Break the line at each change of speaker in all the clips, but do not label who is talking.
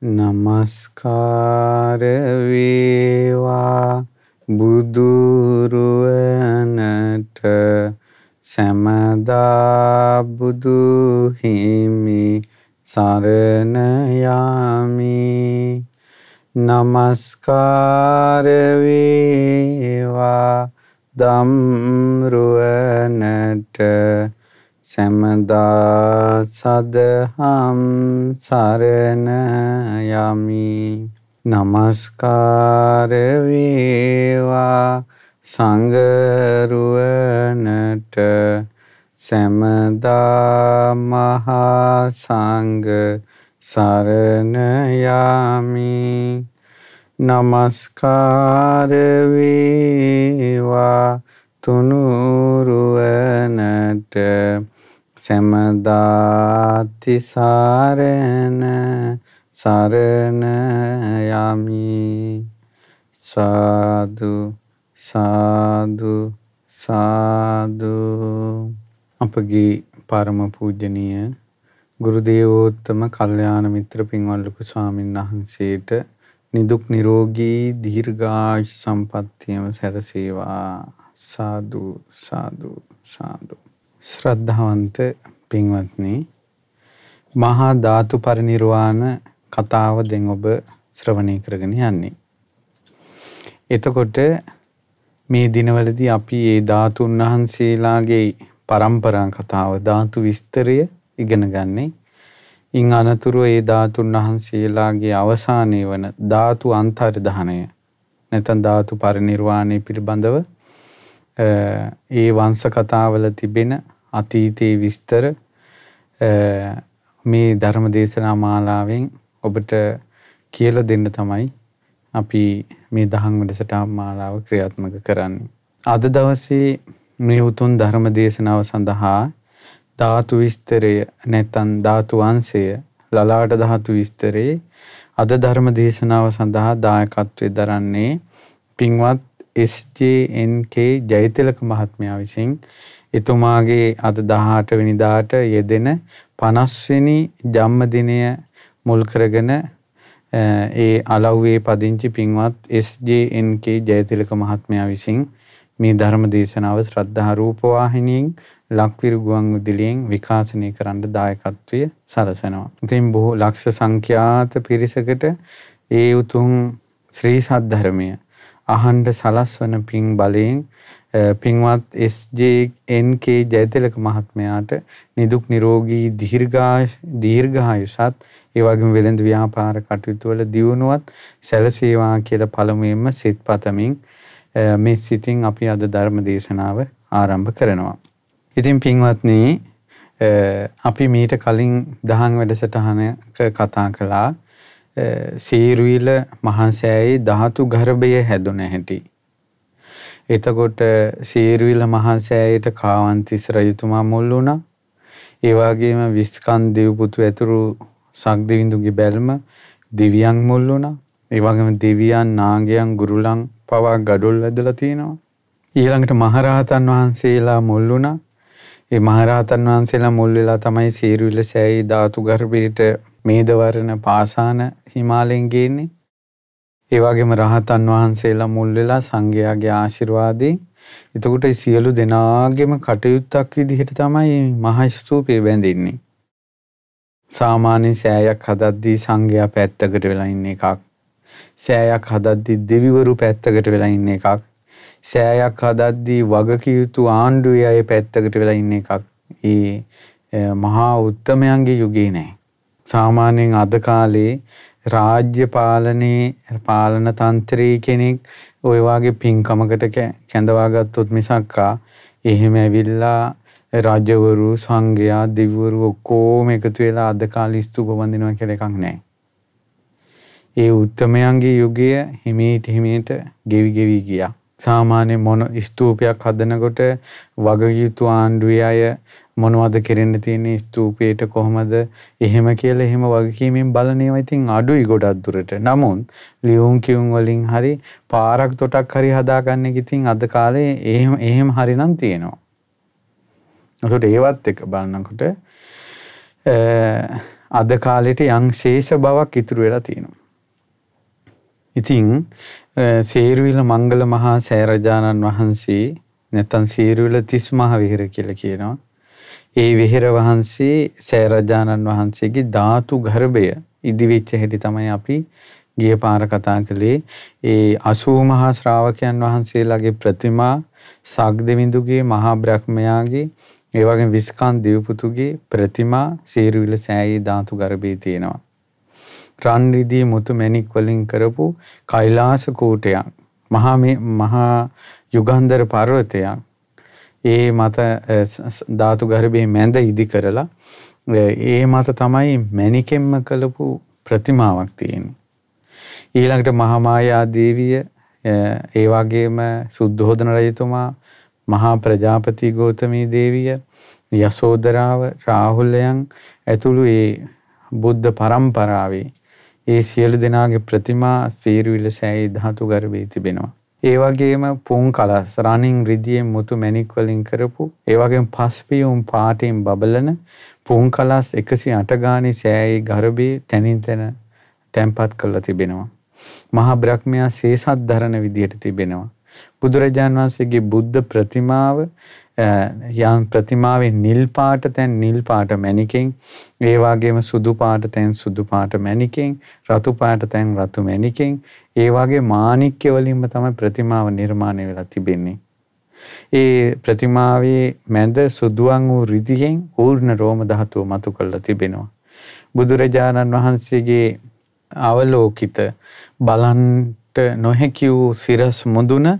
නමස්කාර වේවා බුදුරුවනට සැමදා බුදු හිමි සරණ යාමි නමස්කාර වේවා ධම්රුවනට සැමදා සදහම් සරණ යමි নমස්කාර වේවා සංගරුවනට සැමදා මහා සංඝ සරණ යමි নমස්කාර වේවා තුනුරුවනට සැමදාති සාරණ සරණ යමි සාදු සාදු සාදු අපගේ පරම පූජනීය ගුරු දේවෝත්තම කල්යාණ මිත්‍ර පින්වල්ලුකු ස්වාමීන් වහන්සේට නිදුක් නිරෝගී දීර්ඝායු සම්පන්නියම සැරසේවා සාදු සාදු සාදු ශ්‍රද්ධාවන්ත පින්වත්නි මහා ධාතු පරිනිර්වාණ කතාව දැන් ඔබ ශ්‍රවණය කරගෙන යන්නේ එතකොට මේ දිනවලදී අපි ඒ ධාතුන් වහන්සේලාගේ પરම්පරා කතාව ධාතු විස්තරය ඉගෙන ගන්නේ ඉන් අනතුරුව ඒ ධාතුන් වහන්සේලාගේ අවසානයේ වන ධාතු අන්තර්ධානය නැත්නම් ධාතු පරිනිර්වාණය පිළිබඳව ඒ වංස කතාවල තිබෙන අතීතයේ විස්තර මේ ධර්ම දේශනා මාලාවෙන් ඔබට කියල දෙන්න තමයි අපි මේ දහං වැඩසටා මාලාව ක්‍රියාත්මක කරන්නේ. අද දවසේ මේ උතුම් ධර්ම දේශනාව සඳහා ධාතු විස්තරය නැත්නම් ධාතු වංශය ලලාට ධාතු විස්තරේ අද ධර්ම දේශනාව සඳහා දායකත්වයේ දරන්නේ පින්වත් SJNK ජයතිලක මහත්මයා විසින් එතුමාගේ අද 18 වෙනිදාට යෙදෙන 50 වෙනි ජන්මදිනය මුල් කරගෙන ඒ අලව්වේ පදිංචි පින්වත් SJNK ජයතිලක මහත්මයා විසින් මේ ධර්ම දේශනාව ශ්‍රද්ධා රූපවාහිනියෙන් ලක්විරු ගුවන් විදුලියෙන් විකාශනය කරන්න දායකත්වය සලසනවා. ඉතින් බොහෝ ලක්ෂ සංඛ්‍යාත පිරිසකට ඒ උතුම් ශ්‍රී සද්ධර්මය අහන්ඩ සලස්වන පින් බලයෙන් පින්වත් SJNK ජයතිලක මහත්මයාට නිදුක් නිරෝගී දීර්ඝායුෂත් ඒ වගේම වෙළඳ ව්‍යාපාර කටයුතු වල දියුණුවත් සැලසේවා කියලා පළමුවෙන්ම සිත පතමින් මේ සිතින් අපි අද ධර්ම දේශනාව ආරම්භ කරනවා. ඉතින් පින්වත්නි අපි මීට කලින් දහම් වැඩසටහනක කතා කළා සීරුවිල මහන්සෑයි ධාතු ගර්භය හැදුන හැටි. එතකොට සීරුවිල මහන්සෑයට කාවන්තිස් රජතුමා මුල් වුණා. ඒ වගේම විස්කන් දෙව්පුතු ඇතුළු සක්දෙවිඳුගේ බැල්ම දිවියන් මුල් වුණා. ඒ වගේම දෙවියන් නාගයන් ගුරුලන් පවා gadol ඇදලා තිනවා. ඊළඟට මහරහතන් වහන්සේලා මුල් වුණා. ඒ මහරහතන් වහන්සේලා මුල් වෙලා තමයි සීරුවිල සෑයි ධාතු ගර්භයට මේදවරණ පාසාන හිමාලයෙන් ගේන්නේ. ඒ වගේම රහතන් වහන්සේලා මුල් වෙලා සංඝයාගේ ආශිර්වාදයෙන් එතකොට ඒ සියලු දෙනාගේම කටයුත්තක් විදිහට තමයි මහ ස්තූපය බැඳෙන්නේ. සාමාන්‍ය සෑයක් හදද්දී සංඝයා පැත්තකට වෙලා ඉන්න එකක්. සෑයක් හදද්දී දෙවිවරු පැත්තකට වෙලා ඉන්න එකක්. සෑයක් හදද්දී වගකියුතු ආණ්ඩුවේ අය පැත්තකට වෙලා ඉන්න එකක්. ඒ මහා උත්තමයන්ගේ යුගේ නෑ. සාමාන්‍යයෙන් අද කාලේ රාජ්‍ය පාලනයේ පාලන තන්ත්‍රී කෙනෙක් ඔය වගේ පින්කමකට කැඳවා ගත්තොත් මිසක්කා එහෙම ඇවිල්ලා රජවරු සංඝයා දෙවිවරු ඔක්කොම එකතු වෙලා අද කාලේ ස්තූප වඳිනවා කියලා එකක් නැහැ. ඒ උත්මයන්ගේ යුගය හිමීට හිමීට ගෙවි ගෙවි ගියා. සාමාන්‍ය මොන ස්තූපයක් හදනකොට වගකීතු ආණ්ඩුවේ අය මොනවද කෙරෙන්න තියෙන්නේ ස්තූපයට කොහොමද එහෙම කියලා එහෙම වගකීමෙන් බලන ඒවා ඉතින් අඩුයි ගොඩක් දුරට. නමුත් ලියුම් කියුම් වලින් හරි පාරක් තොටක් හරි හදාගන්න එක ඉතින් අද කාලේ එහෙම එහෙම හරිනම් තියෙනවා. ඒකට ඒවත් එක බලනකොට අද කාලෙට යම් ශේෂ බවක් ඉතුරු වෙලා තියෙනවා. ඉතින් සේරුවිල මංගල මහා සෑරජාණන් වහන්සේ නැත්තන් සේරුවිල තිස් මහ විහිර කියලා කියනවා. ඒ විහිර වහන්සේ සෑරජාණන් වහන්සේගේ ධාතු ගර්භය ඉදිවිච්ච හැටි තමයි අපි ගිය පාර කතා කළේ. ඒ 80 මහා ශ්‍රාවකයන් වහන්සේලාගේ ප්‍රතිමා සග්දවිඳුගේ මහා බ්‍රහ්මයාගේ ඒ වගේම විස්කන් දේවපුතුගේ ප්‍රතිමා සේරුවිල සෑයේ ධාතු ගර්භයේ තියෙනවා. රන්රිදී මුතු මැණික් වලින් කරපු කෛලාස කූටයක් මහා මේ මහා යුගන්ධර පර්වතයක් ඒ මත ධාතු ගර්භයේ මැද ඉදි කරලා ඒ මත තමයි මැණිකෙම්ම කළපු ප්‍රතිමාවක් තියෙන්නේ ඊළඟට මහා මායා දේවිය ඒ වගේම සුද්ධෝදන රජතුමා මහා ප්‍රජාපති ගෞතමී දේවිය යසෝදරාව රාහුලයන් ඇතුළු ඒ බුද්ධ පරම්පරාවේ ඒ සියලු දෙනාගේ ප්‍රතිමා සීරුවිල සෑයි ධාතු ගර්භයේ තිබෙනවා. ඒ වගේම පුන් කලස් රණින් රිදියෙන් මුතු මැණික් වලින් කරපු ඒ වගේම පස්පියුම් පාටින් බබලන පුන් කලස් 108 ගානේ සෑයි ගර්භයේ තනින් තන තැන්පත් කරලා තිබෙනවා. මහා බ්‍රහ්මයා සේසත් ධරණ විදියට තිබෙනවා. බුදුරජාන් වහන්සේගේ බුද්ධ ප්‍රතිමාව යම් ප්‍රතිමාවේ නිල් පාට තැන් නිල් පාට මැණිකෙන් ඒ වගේම සුදු පාට තැන් සුදු පාට මැණිකෙන් රතු පාට තැන් රතු මැණිකෙන් ඒ වගේ මාණික්‍ය වලින්ම තමයි ප්‍රතිමාව නිර්මාණය වෙලා තිබෙන්නේ. ඒ ප්‍රතිමාවේ මැද සුදුවන් වූ රිදියෙන් ඌර්ණ රෝම ධාතුව මතු කරලා තිබෙනවා. බුදුරජාණන් වහන්සේගේ අවලෝකිත බලන්ට නොහැකි වූ සිරස් මුදුන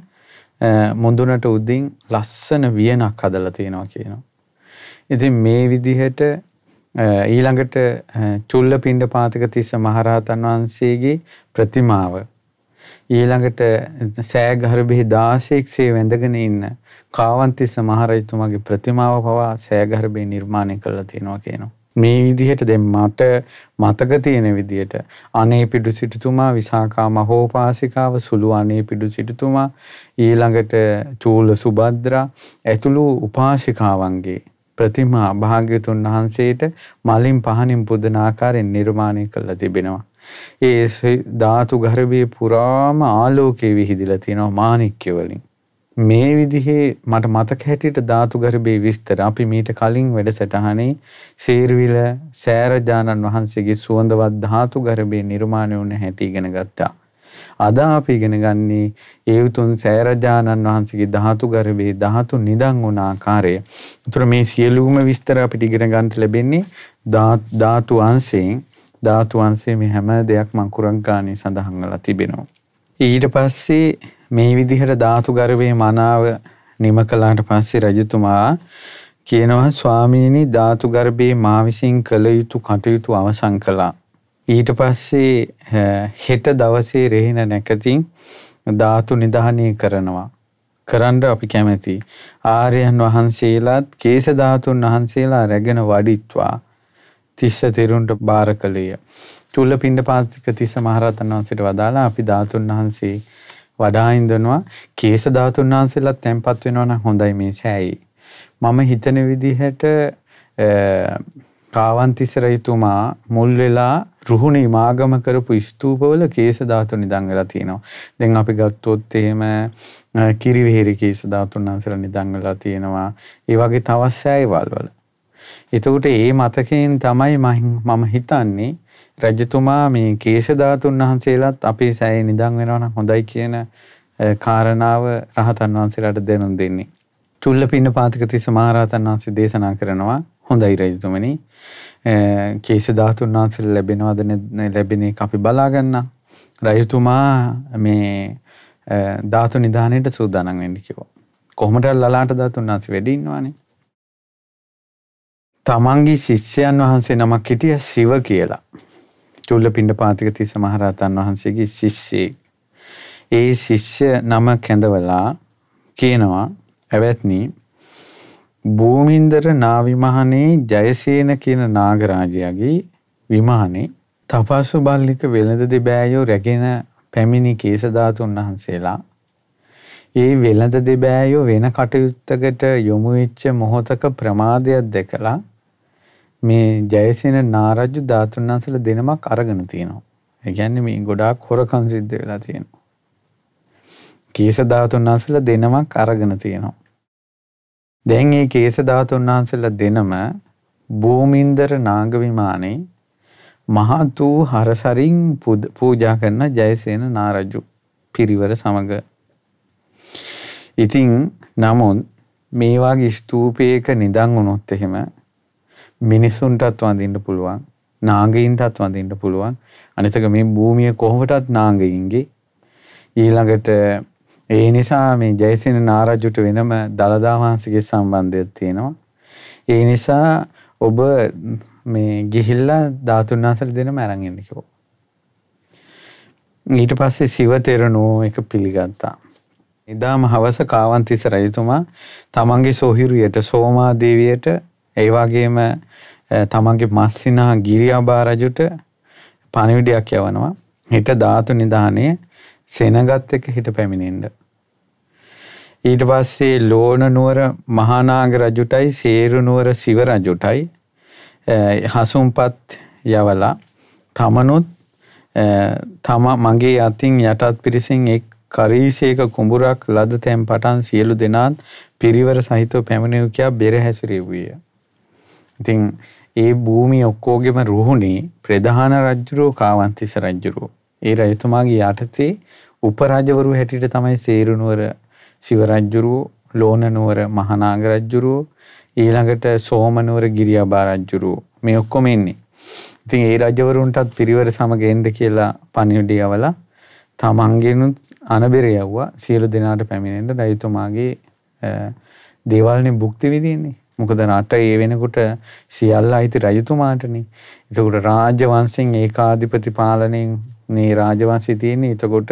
මුදුනට උදින් ලස්සන වියනක් හදලා තියෙනවා කියනවා. ඉතින් මේ විදිහට ඊළඟට චුල්ල පින්ඩ පාතික තිස්ස මහරහතන් වහන්සේගේ ප්‍රතිමාව. ඊළඟට සෑගහරබිහි දාශේක්ෂයේ වැඳගෙන ඉන්න කාවන්තිස්ස මහරජතුමාගේ ප්‍රතිමාව පවා සෑගහරබේ නිර්මාණය කරලා තියෙනවා කියනවා. මේ විදිහට දැන් මට මතක තියෙන විදිහට අනේ පිඩු සිටුතුමා විසාකා මහෝපාසිකාව සුළු අනේ පිඩු සිටුතුමා ඊළඟට චූල සුබද්‍රා ඇතුළු උපාසිකාවන්ගේ ප්‍රතිමා භාග්‍යතුන් වහන්සේට මලින් පහනින් පුදන ආකාරයෙන් නිර්මාණය කළා තිබෙනවා. ඒ ධාතු ගර්භයේ පුරාම ආලෝකයේ විහිදලා තියෙනවා මාණික්‍ය වලින්. මේ විදිහේ මට මතක හැටියට ධාතු ගර්භයේ විස්තර අපි මීට කලින් වැඩසටහනේ සීරවිල සෑරජානන් වහන්සේගේ සුවඳවත් ධාතු ගර්භයේ නිර්මාණය වුණ හැටි ඉගෙන ගත්තා. අද අපි ඉගෙන ගන්නේ ඒ උතුම් සෑරජානන් වහන්සේගේ ධාතු ගර්භයේ ධාතු නිදන් වුණ ආකාරය. උතර මේ සියලුම විස්තර අපිට ඉගෙන ගන්න ලැබෙන්නේ ධාතු අංශයෙන් ධාතු අංශයේ මේ හැම දෙයක්ම අකුරක් ගානේ සඳහන් වෙලා තිබෙනවා. ඊට පස්සේ මේ විදිහට ධාතු ගර්භයේ මනාව නිම කළාට පස්සේ රජතුමා කියනවා ස්වාමීනි ධාතු ගර්භයේ මා විසින් කළ යුතු කටයුතු අවසන් කළා. ඊට පස්සේ හෙට දවසේ රෙහින නැකතින් ධාතු නිධානය කරනවා. කරන්න අපි කැමැති. ආර්යයන් වහන්සේලාත් කේස ධාතුන් වහන්සේලා රැගෙන වඩිත්වා තිස්ස තෙරුන්ට බාර කළේය. චුල්ලපිණ්ඩ පාතික තිස්ස මහරහතන් වහන්සේට වදාලා අපි ධාතුන් වහන්සේ වඩා ඉඳනවා කේශ ධාතුන් වහන්සේලා තැම්පත් වෙනවා නම් හොඳයි මේ සෑයි. මම හිතන විදිහට කාවන්තිස්ස රජතුමා මුල් වෙලා රුහුණේ මාගම කරපු ස්තූපවල කේශ ධාතු නිදන් වෙලා තියෙනවා. දැන් අපි ගත්තොත් එහෙම කිරිවිහෙරි කේශ ධාතුන් අතර නිදන් වෙලා තියෙනවා. ඒ වගේ තවත් සෑයවල් වල. එතකොට ඒ මතකයෙන් තමයි මම හිතන්නේ රජතුමා මේ කේශධාතුන් වහන්සේලාත් අපේ සෑයේ නිදන් වෙනවා නම් හොඳයි කියන කාරණාව රහතන් වහන්සේලාට දෙනුම් දෙන්නේ. චුල්ලපින්න පාතික තිස්ස මහරහතන් වහන්සේ දේශනා කරනවා හොඳයි රජතුමනි කේශධාතුන් වහන්සේ ලැබෙනවද ලැබෙන එක අපි බලාගන්න. රජතුමා මේ ධාතු නිධානයට සූදානම් වෙන්න කිව්වා. කොහොමද ලලාට ධාතුන් වහන්සේ වැඩි ඉන්නවනේ. තමන්ගේ ශිෂ්‍යයන් වහන්සේ නමක් හිටිය සිව කියලා. චුල්ල පිණ්ඩපාතික තිස්ස මහරහතන් වහන්සේගේ ශිෂ්‍යෙක්. ඒ ශිෂ්‍ය නම කැඳවලා කියනවා ඇවැත්නි භූමින්දර නාවි මහණේ ජයසේන කියන නාගරාජයාගේ විමානේ තපස්සු බල්ලික වෙළඳ දෙබෑයෝ රැගෙන පැමිණි කේස ධාතුන් වහන්සේලා ඒ වෙළඳ දෙබෑයෝ වෙන කටයුත්තකට යොමු වෙච්ච මොහොතක ප්‍රමාදයක් දැකලා මේ ජයසේන නාරජ්ජු ධාතුන් වහන්සේලා දෙනමක් අරගෙන තියෙනවා. ඒ කියන්නේ මේ ගොඩාක් හොරකම් සිද්ධ වෙලා තියෙනවා. කේස ධාතුන් වහන්සේලා දෙනමක් අරගෙන තියෙනවා. දැන් මේ කේස ධාතුන් වහන්සේලා දෙනම භූමින්දර නාග විමානේ මහතු හරසරින් පූජා කරන ජයසේන නාරජු පිරිවර සමග. ඉතින් නමුත් මේ වගේ ස්තූපයක නිදන් වුණොත් එහෙම මිනිසුන්ටත් වඳින්න පුළුවන් නාගයින්ටත් වඳින්න පුළුවන් අනිතක මේ භූමිය කොහොමටත් නාගයින්ගේ ඊළඟට ඒ නිසා මේ ජයසේන නාරජුට වෙනම දළදා වහන්සේගේ සම්බන්ධයක් තියෙනවා ඒ නිසා ඔබ මේ ගිහිල්ලා ධාතුන් වහන්සේලා දෙනම අරන් එන්න කිව්වා ඊට පස්සේ සිව තෙරණෝ එක පිළිගත්තා එදාම හවස කාවන්තිස රජතුමා තමන්ගේ සොහිරියට සෝමා දේවියට ඒ වගේම තමන්ගේ මස්සිනා ගිරියාබා රජුට පණිවිඩයක් යවනවා හිට ධාතු නිධානයේ සෙනගත් එක හිට පැමිණෙන්න. ඊට පස්සේ ලෝණ නුවර මහානාග රජුටයි සේරු නුවර සිව රජුටයි හසුම්පත් යවලා තමනුත් තම මගේ අතින් යටත් පිරිසින් එක් කරීසේක කුඹුරක් ලද තැන් පටන් සියලු දෙනාත් පිරිවර සහිතව පැමිණිව් කියා බෙර හැසිරෙව්විය. ඉතින් ඒ භූමි ඔක්කෝගෙම රුහුණේ ප්‍රධාන රජ්ජුරෝ කාවන්තිස රජ්ජුරෝ. ඒ රජතුමාගේ යටතේ උපරජවරු හැටියට තමයි සේරුණුවර සිවරජ්ජුරුවෝ ලෝනනුවර මහනාගරජ්ජුරුවෝ ඊළඟට සෝමනුවර ගිරියබා රජ්ජුරුවෝ මේ ඔක්කොම එන්නේ. ඉතින් ඒ රජවරුන්ටත් පිරිවර සමග එන්න කියලා පණිවිඩය අවලා තමන්ගෙනුත් අනබෙර යව්වා සියලු දෙනාට පැමිණෙන්ට දයිතුමාගේ දේවල්නේ භුක්ති විදින්නේ මොකද රට ඒ වෙනකොට සියල්ල අයිති රජතුමාටනේ. එතකොට රාජවංශයෙන් ඒකාධිපති පාලනයෙන් මේ රාජවංශය තියෙන්නේ. එතකොට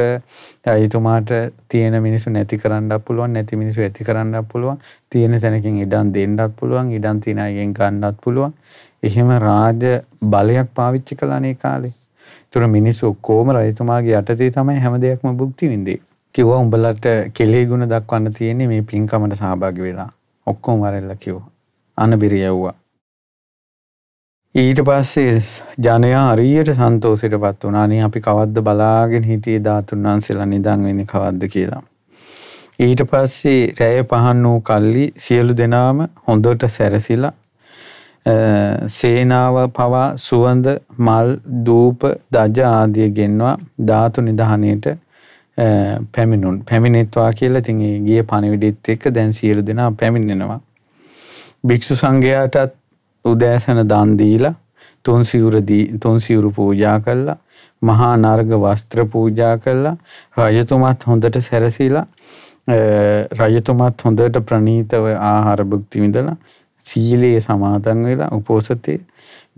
රජතුමාට තියෙන මිනිස්සු නැති කරන්නත් පුළුවන්, නැති මිනිස්සු ඇති කරන්නත් පුළුවන්. තියෙන තැනකින් ඉඩම් දෙන්නත් පුළුවන්, ඉඩම් තියන අයගෙන් ගන්නත් පුළුවන්. එහෙම රාජ බලයක් පාවිච්චි කළානේ කාලේ. ඒතර මිනිස්සු ඔක්කොම රජතුමාගේ යටතේ තමයි හැම දෙයක්ම භුක්ති විඳින්නේ. කිව්වා උඹලට කෙලෙහි ගුණ දක්වන්න තියෙන්නේ මේ පින්කමට සහභාගි වෙලා. ඔක්කොම වරෙල්ලා කිව්වා. අනබිරි ඇව්වා. ඊට පස්සේ ජනයා හරියට සන්තෝසිට පත් වනානේ අපි කවද්ද බලාගෙන හිටියේ ධාතුන් වහන්සේලා නිදන් වෙන්නේ කවද්ද කියලා. ඊට පස්සේ රැය පහන් වූ කල්ලි සියලු දෙනාම හොඳට සැරසිලා සේනාව පවා සුවඳ මල් දූප දජ ආදිය ගෙන්වා ධාතු නිදහනයට පැමිණුන් පැමිණෙත්වා කියලා තින් ගිය පණවිඩෙත් එක්ක දැන් සියලු දෙනා පැමිණෙනවා. භික්‍ෂු සංඝයාටත් උදෑසන දන්දීලා තුන් සිවුරදී තුන් සිවුරු පූජා කළා මහා නර්ග වස්ත්‍ර පූජා කළා රජතුමත් හොඳට සැරසිලා රජතුමත් හොඳට ප්‍රණීතව ආහාර භුක්ති විඳලා සීලයේ සමාදන් වෙලා උපෝසතේ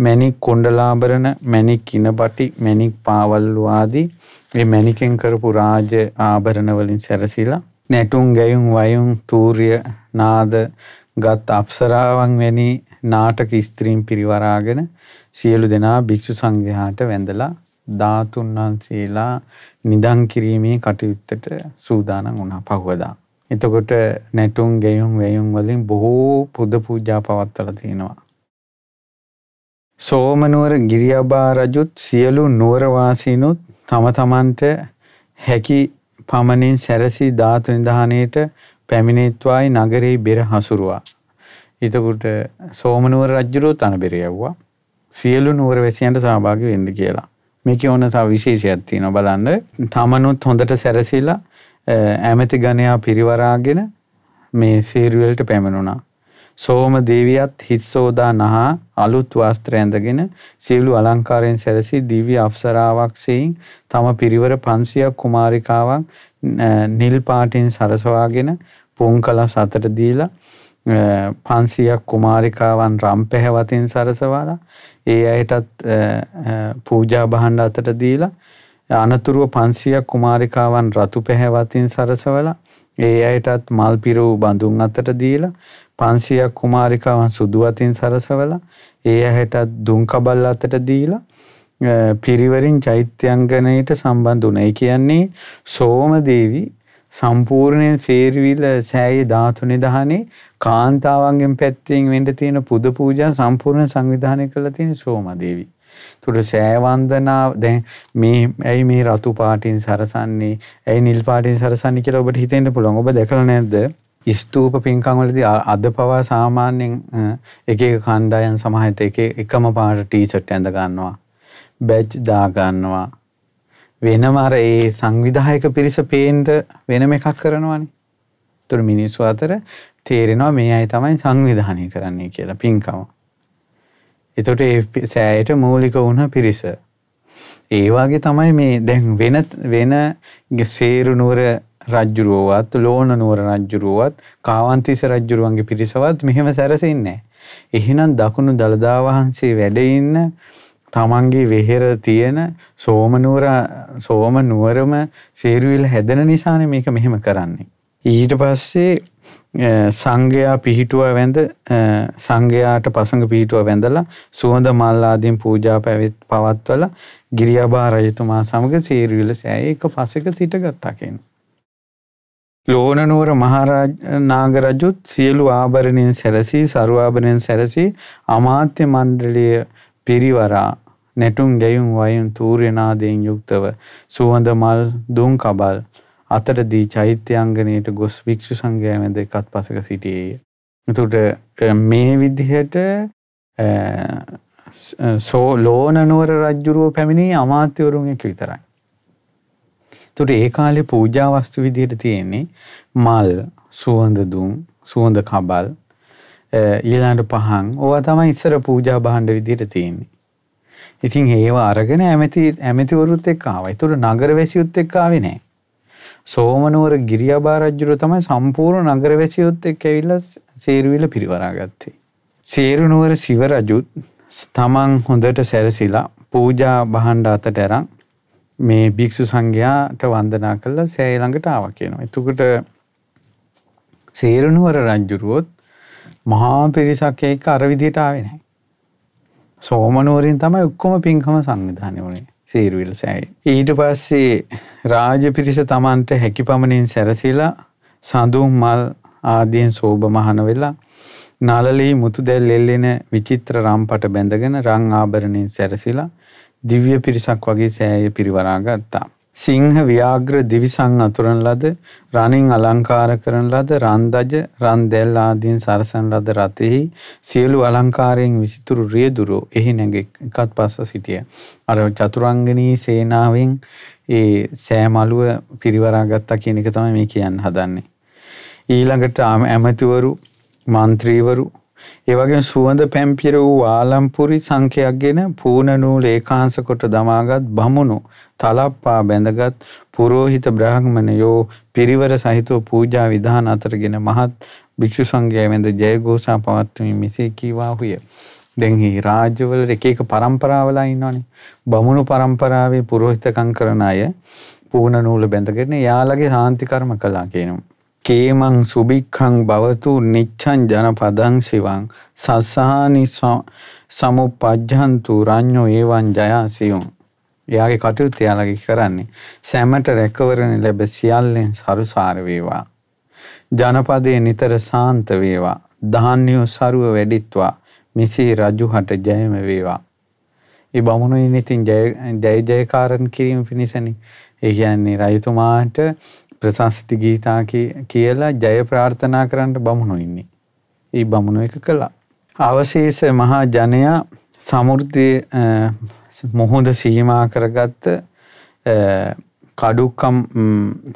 මැණික් කොණ්ඩලාභරණ මැණික් කිනපටි මැණික් පාවල් ආදී මේ මැණිකෙන් කරපු රාජ ආභරණ වලින් සැරසිලා නැටුම් ගැයුම් වයුම් තූර්ය නාද ගත් අප්සරාවන් වැනි නාටක ස්ත්‍රීන් පිරිවරාගෙන සියලු දෙනා භික්ෂු සංඝයාට වැඳලා ධාතුන් වහන්සේලා නිදන් කිරීමේ කටයුත්තට සූදානම් වුණා පහුවදා. එතකොට නැටුම් ගෙයුම් වැයුම් වලින් බොහෝ පුද පූජා පවත්වලා තිනවා. සෝමනුවර ගිරියබා රජුත් සියලු නුවර වාසීනුත් තම තමන්ට හැකි පමණින් සැරසී ධාතු නිධානයේට පැමිණෙත්වායි නගරෙහි බෙර හසුරුවා. එතකොට සෝමනුවර රජ්ජුරුව තන බෙර යව්වා. සියලු නුවර වැසියන්ට සහභාගි වෙන්න කියලා. මේක ඕන තව විශේෂයක් තියෙනවා බලන්න. තමනුත් හොඳට සැරසිලා ඇමති ගණයා පිරිවරාගෙන මේ සේරුවලට පැමිණුණා. සෝම දේවියත් හිත්සෝදා නහා අලුත් වස්ත්‍ර ඇඳගෙන සියලු අලංකාරයෙන් සැරසී දිව්‍ය අප්සරාවක් සෙයින් තම පිරිවර 500ක් කුමාරිකාවක් නිල් පාටින් සරසවාගෙන පොන්කලස් අතට දීලා 500ක් කුමාරිකාවන් රම් පැහැවතින් සරසවලා ඒ අයටත් පූජා භාණ්ඩ අතට දීලා අනතුරුව 500ක් කුමාරිකාවන් රතු පැහැවතින් සරසවලා ඒ අයටත් මල්පිරූ බඳුන් අතට දීලා පන්සියක් කුමාරිකාවන් සුදුවතින් සරසවල ඒ අහටත් දුංකබල් අතට දීලා පිරිවරින් චෛත්‍යංගනයට සම්බන්ධුනයි කියන්නේ සෝමදේවි සම්පූර්ණයෙන් සේරවිල සෑයේ ධාතුනි දහනේ කාන්තාවන්ගෙන් පැත්තිෙන් වෙන්ඩ තියෙන පුද පූජා සම්පූර්ණ සංවිධානය කළ තියෙන සෝමදේවී. එතකොට සෑ වන්දනාව දැන් මේ ඇයි මේ රතු පාටින් සරසන්නේ ඇයි නිල් පාටින් සරසන්නේ කියලා ඔබට හිතෙන්න පුළුවන්. ඔබ දැකලා නැද්ද? ස්තූප පින්කම් වලදී අද පවා සාමාන්‍යයෙන් එක එක කණ්ඩායම් සමහරට එක එකම පාට ටී-ෂර්ට් ඇඳ ගන්නවා. බැජ් දා ගන්නවා. වෙනම අර ඒ සංවිධායක පිරිස පේන්න වෙනම එකක් කරනවානේ. ඒතර මිනිස්සු අතර තේරෙනවා මේ අය තමයි සංවිධානය කරන්නේ කියලා පින්කම. එතොට ඒ සෑයට මූලික වුණ පිරිස. ඒවාගේ තමයි මේ දැන් වෙන වෙන සේරු නුවර රජ්ජුරුවෝවත් ලෝන නුවර රජ්ජුරුවත් කාවන්තිස රජ්ජුරුවන්ගේ පිරිසවත් මෙහෙම සැරසෙන්නේ. එහෙනම් දකුණු දළදා වහන්සේ වැඩඉන්න තමන්ගේ වෙහෙර තියෙන සෝමනුවර සෝම නුවරම සේරුවිල් හැදෙන නිසාන මේක මෙහෙම කරන්නේ. ඊට පස්සේ සංඝයා පිහිටුව වැඳ සංඝයාට පසඟ පිහිටුව වැඳලා සුවඳ මල්ලාදීන් පූජා පැවිත් පවත්වල ගිරියබා රජතුමා සමග සීරවිල සෑය එක පසෙක සිටගත්තා කියන. ලෝණනුවර මහරජ නාගරජුත් සියලු ආභරණයෙන් සැරසී සරුආභරණයෙන් සැරසී අමාත්‍ය මණ්ඩලීය පිරිවරා නැටුම් ගැයුම් වයුම් තූර්ය නාදයෙන් යුක්තව සුවඳ මල් දුම් කබල් අතරදී චෛත්‍යංගනයට ගොස් වික්ෂු සංඝයා මැද එකත් පසක සිටියේය. එතකොට මේ විදිහට සෝ ලෝනනුවර රජ්ජුරුව පැමිණි අමාත්‍යවරුන් එක විතරයි. එතකොට ඒ කාලේ පූජා වස්තු විදිහට තියෙන්නේ මල්, සුවඳ දුම්, සුවඳ කබල්, ඊළඟට පහන්. ඕවා තමයි ඉස්සර පූජා භාණ්ඩ විදිහට තියෙන්නේ. ඉතින් ඒවා අරගෙන ඇමති ඇමතිවරුත් එක්ක ආවා. ඒතර නගරවැසියොත් එක්ක ආවේ නැහැ. සෝමනුවර ගිරියාභාරජ්ජුර තමයි සම්පූර්ණ නගර වැසියොත් එක් ඇවිල්ල සේරුවිල පිරිවරා ගත්තේ. සේරුනුවර සිවරජුත් තමන් හොඳට සැරසිලා පූජා බහන්්ඩ අතට ඇරං මේ භික්‍ෂු සංඝයාට වන්දනා කල්ල සෑළඟට ආව කියනවා. එතුකට සේරනුවර රජ්ජුරුවොත් මහා පිරිසක් එක අරවිදියට ආවෙනයි. සෝමනුවරින් තමයි ඔක්කොම පින්කම සංවිධානය වනේ. සීරුවිල් සෑයි. ඊට පස්සේ රාජ පිරිස තමන්ට හැකි පමණින් සැරසිලා සඳුම් මල් ආදයෙන් සෝභ මහන වෙලා නලලී මුතු දැල් එල්ලෙන විචිත්‍ර රම්පට බැඳගෙන රං ආභරණයෙන් සැරසිලා දිව්‍ය පිරිසක් වගේ සෑය පිරිවරා ගත්තා. සිංහ ව්‍යාග්‍ර දිවිසං අතුරන ලද රණින් අලංකාර කරන ලද රන්දජ රන්දැල් ආදීන් සරසන ලද රතෙහි සියලු අලංකාරයෙන් විසිතුරු රියදුරෝ එහි නැග එකත් පස්ස සිටිය. අර චතුරංගනී සේනාවෙන් ඒ සෑමලුව පිරිවරාගත්තා කියන එක තමයි මේ කියන්න හදන්නේ. ඊළඟට ඇමතිවරු මන්ත්‍රීවරු ඒවගේ සුවඳ පැම්පිර වූ ආලම්පුරි සංකයක් ගෙන පූනනූ ලේකාංස කොට දමාගත් බමුණු තලප්පා බැඳගත් පුරෝහිත බ්‍රහ්මණයෝ පිරිවර සහිතව පූජා විධාන අතරගෙන මහත් භික්ෂු සංඝයා වෙඳ ජයഘോഷා පවත්වමින් මෙසේ කීවාහුය. දැන් මේ රාජ්‍යවල එක එක પરම්පරාවලා ඉන්නවනේ. බමුණු પરම්පරාවේ පුරෝහිතකම් කරන අය පූර්ණ නූල බැඳගෙන යාළගේ සාන්ති කර්ම කළා කියනවා. කේමං සුභික්ඛං භවතු නිච්ඡං ජනපදං සිවං සස්සහානි සමුපජ්ජන්තු රඤ්ඤෝ එවං ජයාසියුම් එයාගේ කටයුතු එයාලගේ කරන්නේ සැමට රැකවරණ ලැබ සියල්ලෙන් සරුසාර වේවා ජනපදයේ නිතර සාන්ත වේවා ධාන්‍යෝ සරුව වැඩිත්වා මිසී රජුහට ජයම වේවා ඒ බමුණුන් ඉතින් ජය ජයකාරන් කිරීම පිණිසනේ ඒ කියන්නේ රජතුමාට ප්‍රශස්ති ගීතා කියලා ජය ප්‍රාර්ථනා කරන්නට බමුණු ඉන්නේ. ඒ බමුණු එක කළා. අවශේෂ මහා ජනයා සමෘද්ධිය මොහොද සීමා කරගත්ත කඩුක්කම්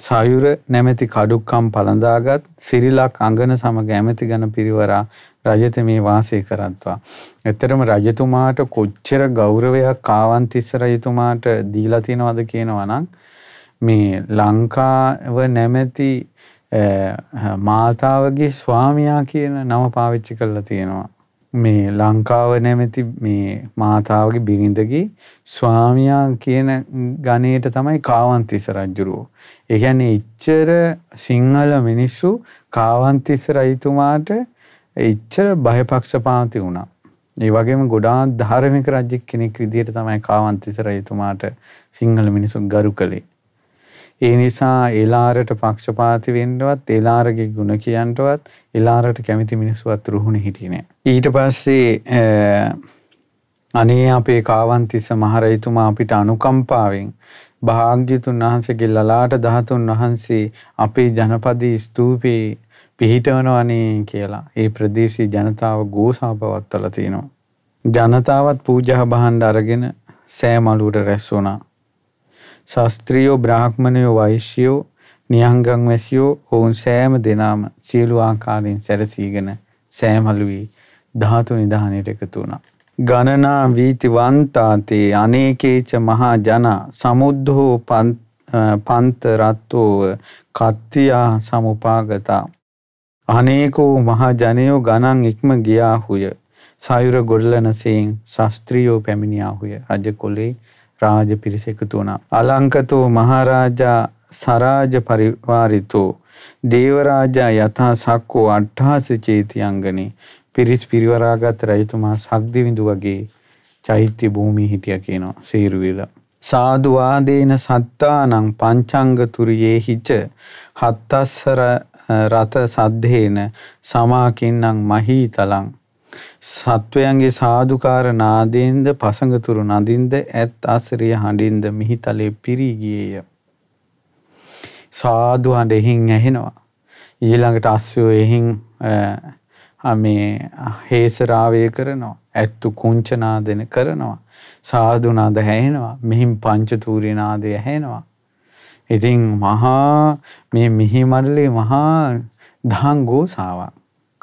සයුර නැමැති කඩුක්කම් පළඳාගත් සිරිලක් අඟන සමග ඇමති ගන පිරිවරා රජත මේ වාසය කරත්වා. එතරම රජතුමාට කොච්චර ගෞරවයක් කාවන්තිස්ස රජතුමාට දීලතිනවද කියනවනං මේ ලංකාව නැමැති මාතාවගේ ස්වාමයා කියන නම පාවිච්චි කරලා තියෙනවා. මේ ලංකාව නැමැති මේ මාතාවගේ බිරිඳගේ ස්වාමියා කියන ගණයට තමයි කාවන්තිස්ස රජුරෝ. ඒ කියන්නේ ඉච්චර සිංහල මිනිස්සු කාවන්තිස්ස රජතුමාට ඉච්චර බයපක්ෂපාති වුණා. ඒ වගේම ගොඩාක් ධාර්මික රජෙක් කෙනෙක් විදිහට තමයි කාවන්තිස්ස රජතුමාට සිංහල මිනිසුන් ගරු කළේ. ඒ නිසා එලාරට පක්ෂපාති වෙන්නවත් එලාරගේ ගුණ කියන්ටවත් එලාරට කැමති මිනිස්සුවත් රුහුණ හිටිනේ. ඊට පස්සේ අනේ අපේ කාවන්තිස මහරයිතුමා අපිට අනුකම්පාවෙන් භාග්‍යතුන් වහන්සේගේ ලලාට දහතුන් වහන්සේ අපේ ජනපදී ස්තූපේ පිහිටවනවනේ කියලා ඒ ප්‍රදේශයේ ජනතාව ගෝසා පවත්වලා තිනවා. ජනතාවත් පූජා බහන්ඩ අරගෙන සෑමලුවට රැස් වුණා. ශාස්ත්‍රියෝ බ්‍රාහ්මණයෝ වෛශ්‍යයෝ නියංගම් වැසියෝ ඔවුන් සෑම දෙනාම සියලු ආකාරයෙන් සැරසීගෙන සෑමලු වී ධාතු නිධානයට එකතු වුණා. ගණනා වීතිවන්තාතේ අනේකේච මහා ජන සමුද්ධෝ පන්ත රත්තෝව කත්තියා සමුපාගතා. අනේකෝ මහජනයෝ ගණන් ඉක්ම ගියාහුය සයුර ගොල්ලනසයෙන් ශස්ත්‍රියෝ පැමිණියාහුය රජ කොලේ රාජ පිරිස එකතු වුණා. අලංකතෝ මහරජා සරාජ පරිවාරිතෝ දේවරාජා යථා සක්කෝ අට්ඨාස චේතියංගනේ පිරිස් පිරිවරාගත් රජතුමා සක්දිවිඳු වගේ චෛත්‍ය භූමියේ හිටියා කියනවා සීරු වෙලා. සාදු ආදීන සත්තානං පංචංග තුරියේ හිච හත්තස්සර රත සද්දේන සමාකින්නම් මහීතලං සත්වයන්ගේ සාධකාර නාදයෙන්ද පසඟතුරු නදින්ද ඇත් අසරිය හඬින්ද මිහිතලේ පිරී ගියේය. සාදු හඬ එහින් ඇහෙනවා. ඊළඟට අස්සෝ එහින් මේ හේසරාවය කරනවා. ඇත්තු කුංචනාදන කරනවා. සාධනාද හැහෙනවා. මෙහින් පංචතූරය නාදය හැනවා. ඉතින් මහා මේ මිහිමරලේ මහා දහංගෝසාාවක්.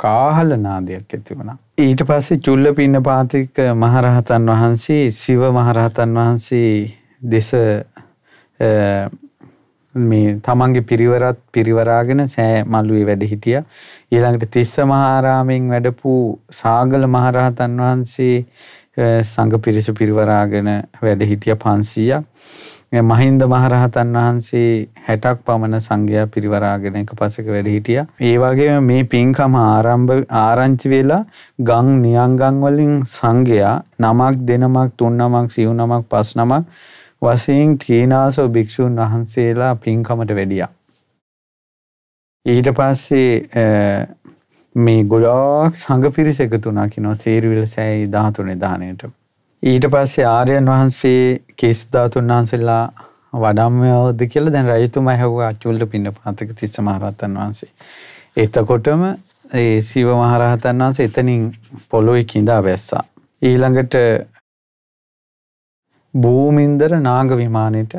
කාහල නාදයක් ඇති වුණා. ඊට පස්සේ චුල්ලපින්න පාතික මහරහතන් වහන්සේ සිව මහරහතන් වහන්සේ දෙස මේ තමන්ගේ පිරිවරත් පිරිවරාගෙන සෑ මල්ලුවේ වැඩ හිටියා. ඊළඟට තිස්ස මහාරාමෙන් වැඩපු සාගල මහරහතන් වහන්සේ සංඝ පිරිස පිරිවරාගෙන වැඩ හිටියා 500ක්. මහින්ද මහරහතන් වහන්සේ 60ක් පමණ සංඝයා පිරිවරාගෙන එකපසක වැඩ හිටියා. ඒ වගේම මේ පින්කම ආරම්භ ආරංචි වෙලා ගම් නියංගම් වලින් සංඝයා නමක් දෙනමක් තුන් නමක් සිව් නමක් පස් නමක් වශයෙන් කීනාසෝ භික්ෂුන් වහන්සේලා පින්කමට වැඩියා. ඊට පස්සේ මේ ගොඩක් සංඝ පිරිස එකතු වුණා කියනවා සේරුවිල සෑය 13 දාහණයට. ඊට පස්සේ ආර්යයන් වහන්සේ කේස් ධාතුන් වහන්සේලා වඩම්මයෝද කියලා දැන් රජතුමා ඇහුවා අච්චුල්ට පින්නපාතක තිස්ස මහරහතන් වහන්සේ. එතකොටම ඒ සිව මහරහතන් වහන්සේ එතනින් පොළොවේ කිඳා වැස්සා. ඊළඟට භූමින්දර නාග විමානෙට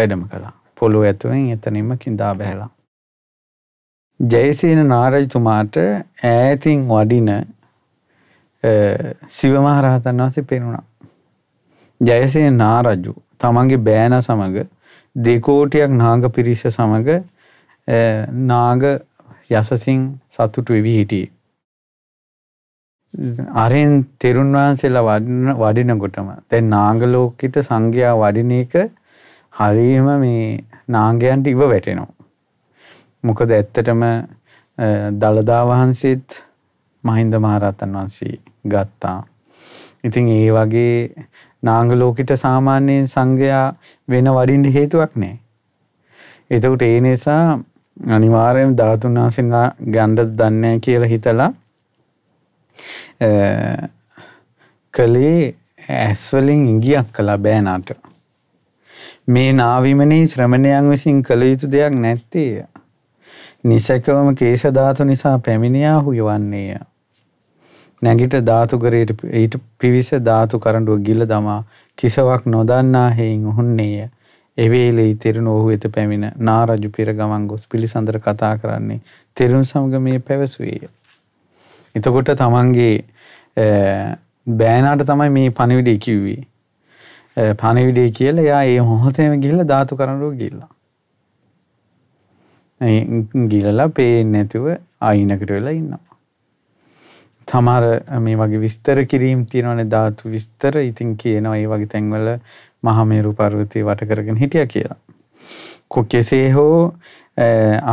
වැඩම කළා. පොළොව ඇතුලෙන් එතනින්ම කිඳා බැහැලා. ජයසේන නාරජතුමාට ඈතින් වඩින සිවමහරහතන් වහසේ පෙනුණා. ජයසේ නාරජු තමන්ගේ බෑන සමඟ දෙකෝටයක් නාග පිරිස සමඟ නාග යසසින් සතුටු වෙවි හිටියේ. අරෙන් තෙරුන් වහන්සේලා වඩිනකොටම දැන් නාගලෝකිට සංඝයා වඩින එක හරීම මේ නාගයන්ට ඉව වැටෙනවා. මොකද ඇත්තටම දළදා වහන්සේත් මහින්ද මහරහතන් වහන්සේ ගත්තා. ඉතින් ඒ වගේ නාංගලෝකිට සාමාන්‍යයෙන් සංඝයා වෙන වඩින්ට හේතුවක් නෑ. එතකට ඒ නිසා අනිවාරයෙන් ධාතුන් වහන්සේලා ගණ්ඩ දන්නේ කියලා හිතලා කළේ ඇස්වලින් ඉගියක් කලා බෑනාට. මේ නාවිමනී ශ්‍රමණයන් විසින් කළ යුතු දෙයක් නැත්තේය. නිසැකවම කේශධාතු නිසා පැමිණියා හුයවන්නේය. නැගිට ධාතුගරයට ඊට පිවිස ධාතු කරඬුව ගිල දමා කිසවක් නොදන්නා හේයින් ඔහුන්නේය. එවේලෙහි තෙරුණ ඔහු වෙත පැමිණ නා රජු පෙර ගමන් ගොස් පිළිසඳර කතා කරන්නේ තෙරුණ සමග මේ පැවසුවේය. එතකොට තමන්ගේ බෑනාට තමයි මේ පණිවිඩය කිව්වේ. පණවිඩේ කියලා යා ඒ හොහොතම ගිල්ල ධාතු කරනුව ගිල්ලා. ගිලලා පේ නැතිව අයිනකට වෙලා ඉන්නවා. සමහර මේ වගේ විස්තර කිරීම් තියෙනවනේ ධාතු විස්තර. ඉතින් කියනවා මේ වගේ තැන්වල මහා මේරු පර්වතේ වට කරගෙන හිටියා කියලා. කොකෙසේ හෝ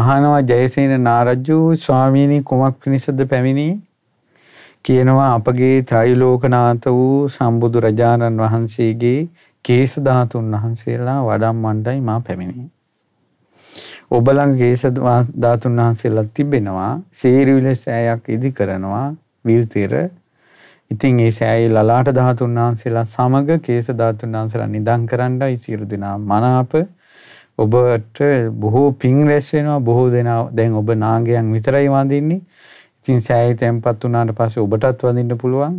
අහනවා ජයසේන නාරජු ස්වාමීනි කුමක් පිණිසද පැමිණි? කියනවා අපගේ ත්‍රිලෝකනාත වූ සම්බුදු රජාණන් වහන්සේගේ කේස ධාතුන් වහන්සේලා වඩම්මණ්ඩයි මා පැමිණි. ඔබලඟ කේස ධාතුන් වහන්සේලා තිබෙනවා. සීරිවිල සෑයක් ඉදි කරනවා. වීරතීර ඉතින් ඒ සෑයි ලලාට ධාතුන් වහන්සේලා සමග කේස ධාතුන් වහන්සේලා නිදන් කරන්නයි සියලු දෙනා මනාප ඔබට බොහෝ පිං රැස් වෙනවා බොහෝ දෙනා දැන් ඔබ නාගයන් විතරයි වඳින්නේ ඉතින් සෑයි තැම්පත් වුණාට පස්සේ ඔබටත් වඳින්න පුළුවන්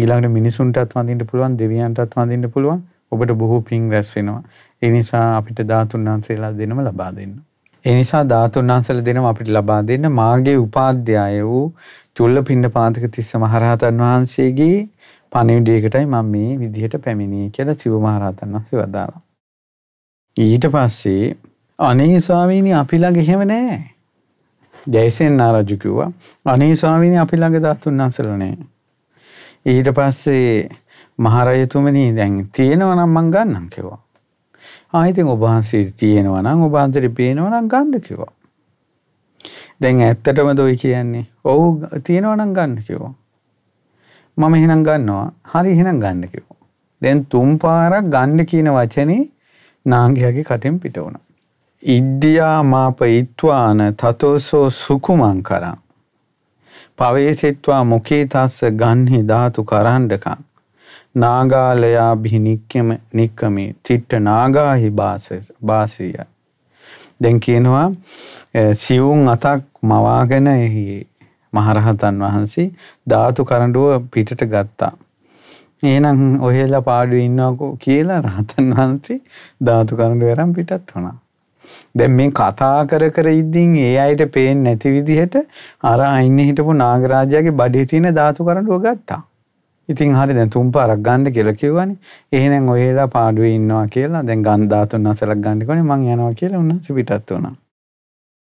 ඊළඟට මිනිසුන්ටත් වඳින්න පුළුවන් දෙවියන්ටත් වඳින්න පුළුවන් ඔබට බොහෝ පිං රැස් වෙනවා ඒ නිසා අපිට ධාතුන් වහන්සේලා දෙනම ලබා දෙන්න එනිසා ධාතුන් වහන්සේලා දෙනවා අපිට ලබා දෙන්න මාගේ උපාධ්‍යාය වූ චුල්ලපිණ්ඩ පාතක තිස්ස මහරහතන් වහන්සේගේ පණිවිඩයකටයි මම මේ විදිහට පැමිණියේ කියලා සිව මහරහතන් වහන්සේ වදාළා. ඊට පස්සේ අනේ ස්වාමීනි අපි ළඟ එහෙම නැහැ. ජයසෙන් ආරජු කිව්වා අනේ ස්වාමීනි අපි ළඟ ධාතුන් වහන්සේලා නැහැ. ඊට පස්සේ මහරජතුමනි දැන් තියෙනවා නම් මං ගන්නම් කිව්වා. ආ ඉතින් ඔබ වහන්සේ තියෙනවා නම් ඔබ වහන්සේට පේනවා නම් ගන්න කිව්වා. දැන් ඇත්තටම දොයි කියන්නේ. ඔව් තියෙනවා නම් ගන්න කිව්වා. මම එහෙනම් ගන්නවා. හරි එහෙනම් ගන්න කිව්වා. දැන් තුන් පාරක් ගන්න කියන වචනේ නාංගයාගේ කටෙන් පිට වුණා. ඉද්දියා මාප ඉත්වාන තතෝසෝ සුකුමං කරා. පවේසෙත්වා මොකේ තස්ස ගන්හි ධාතු කරණ්ඩකං නාගාලයාභි නික්කම නික්කමේ තිට්ට නාගාහි බාසීය. දැන් කියනවා සියුම් අතක් මවාගෙන එහි මහරහතන් වහන්සේ ධාතු කරඬුව පිටට ගත්තා. එහෙනම් ඔහෙලා පාඩුවේ ඉන්නවකෝ කියලා රහතන් වහන්සේ ධාතු කරඬුව අරන් පිටත් වුණා. දැන් මේ කතා කර කර ඉද්දින් ඒ අයට පේන්නේ නැති විදිහට අර අයින් හිටපු නාගරාජයාගේ බඩේ තියෙන ධාතු කරඬුව ගත්තා. ඉතින් හරි දැන් තුන් පාරක් ගන්න කියලා කිව්වනේ. එහෙනම් ඔයලා පාඩුවේ ඉන්නවා කියලා දැන් ගන් ධාතුන් අසලක් ගන්න කොනේ මං යනවා කියලා උන්වහන්සේ පිටත් වුණා.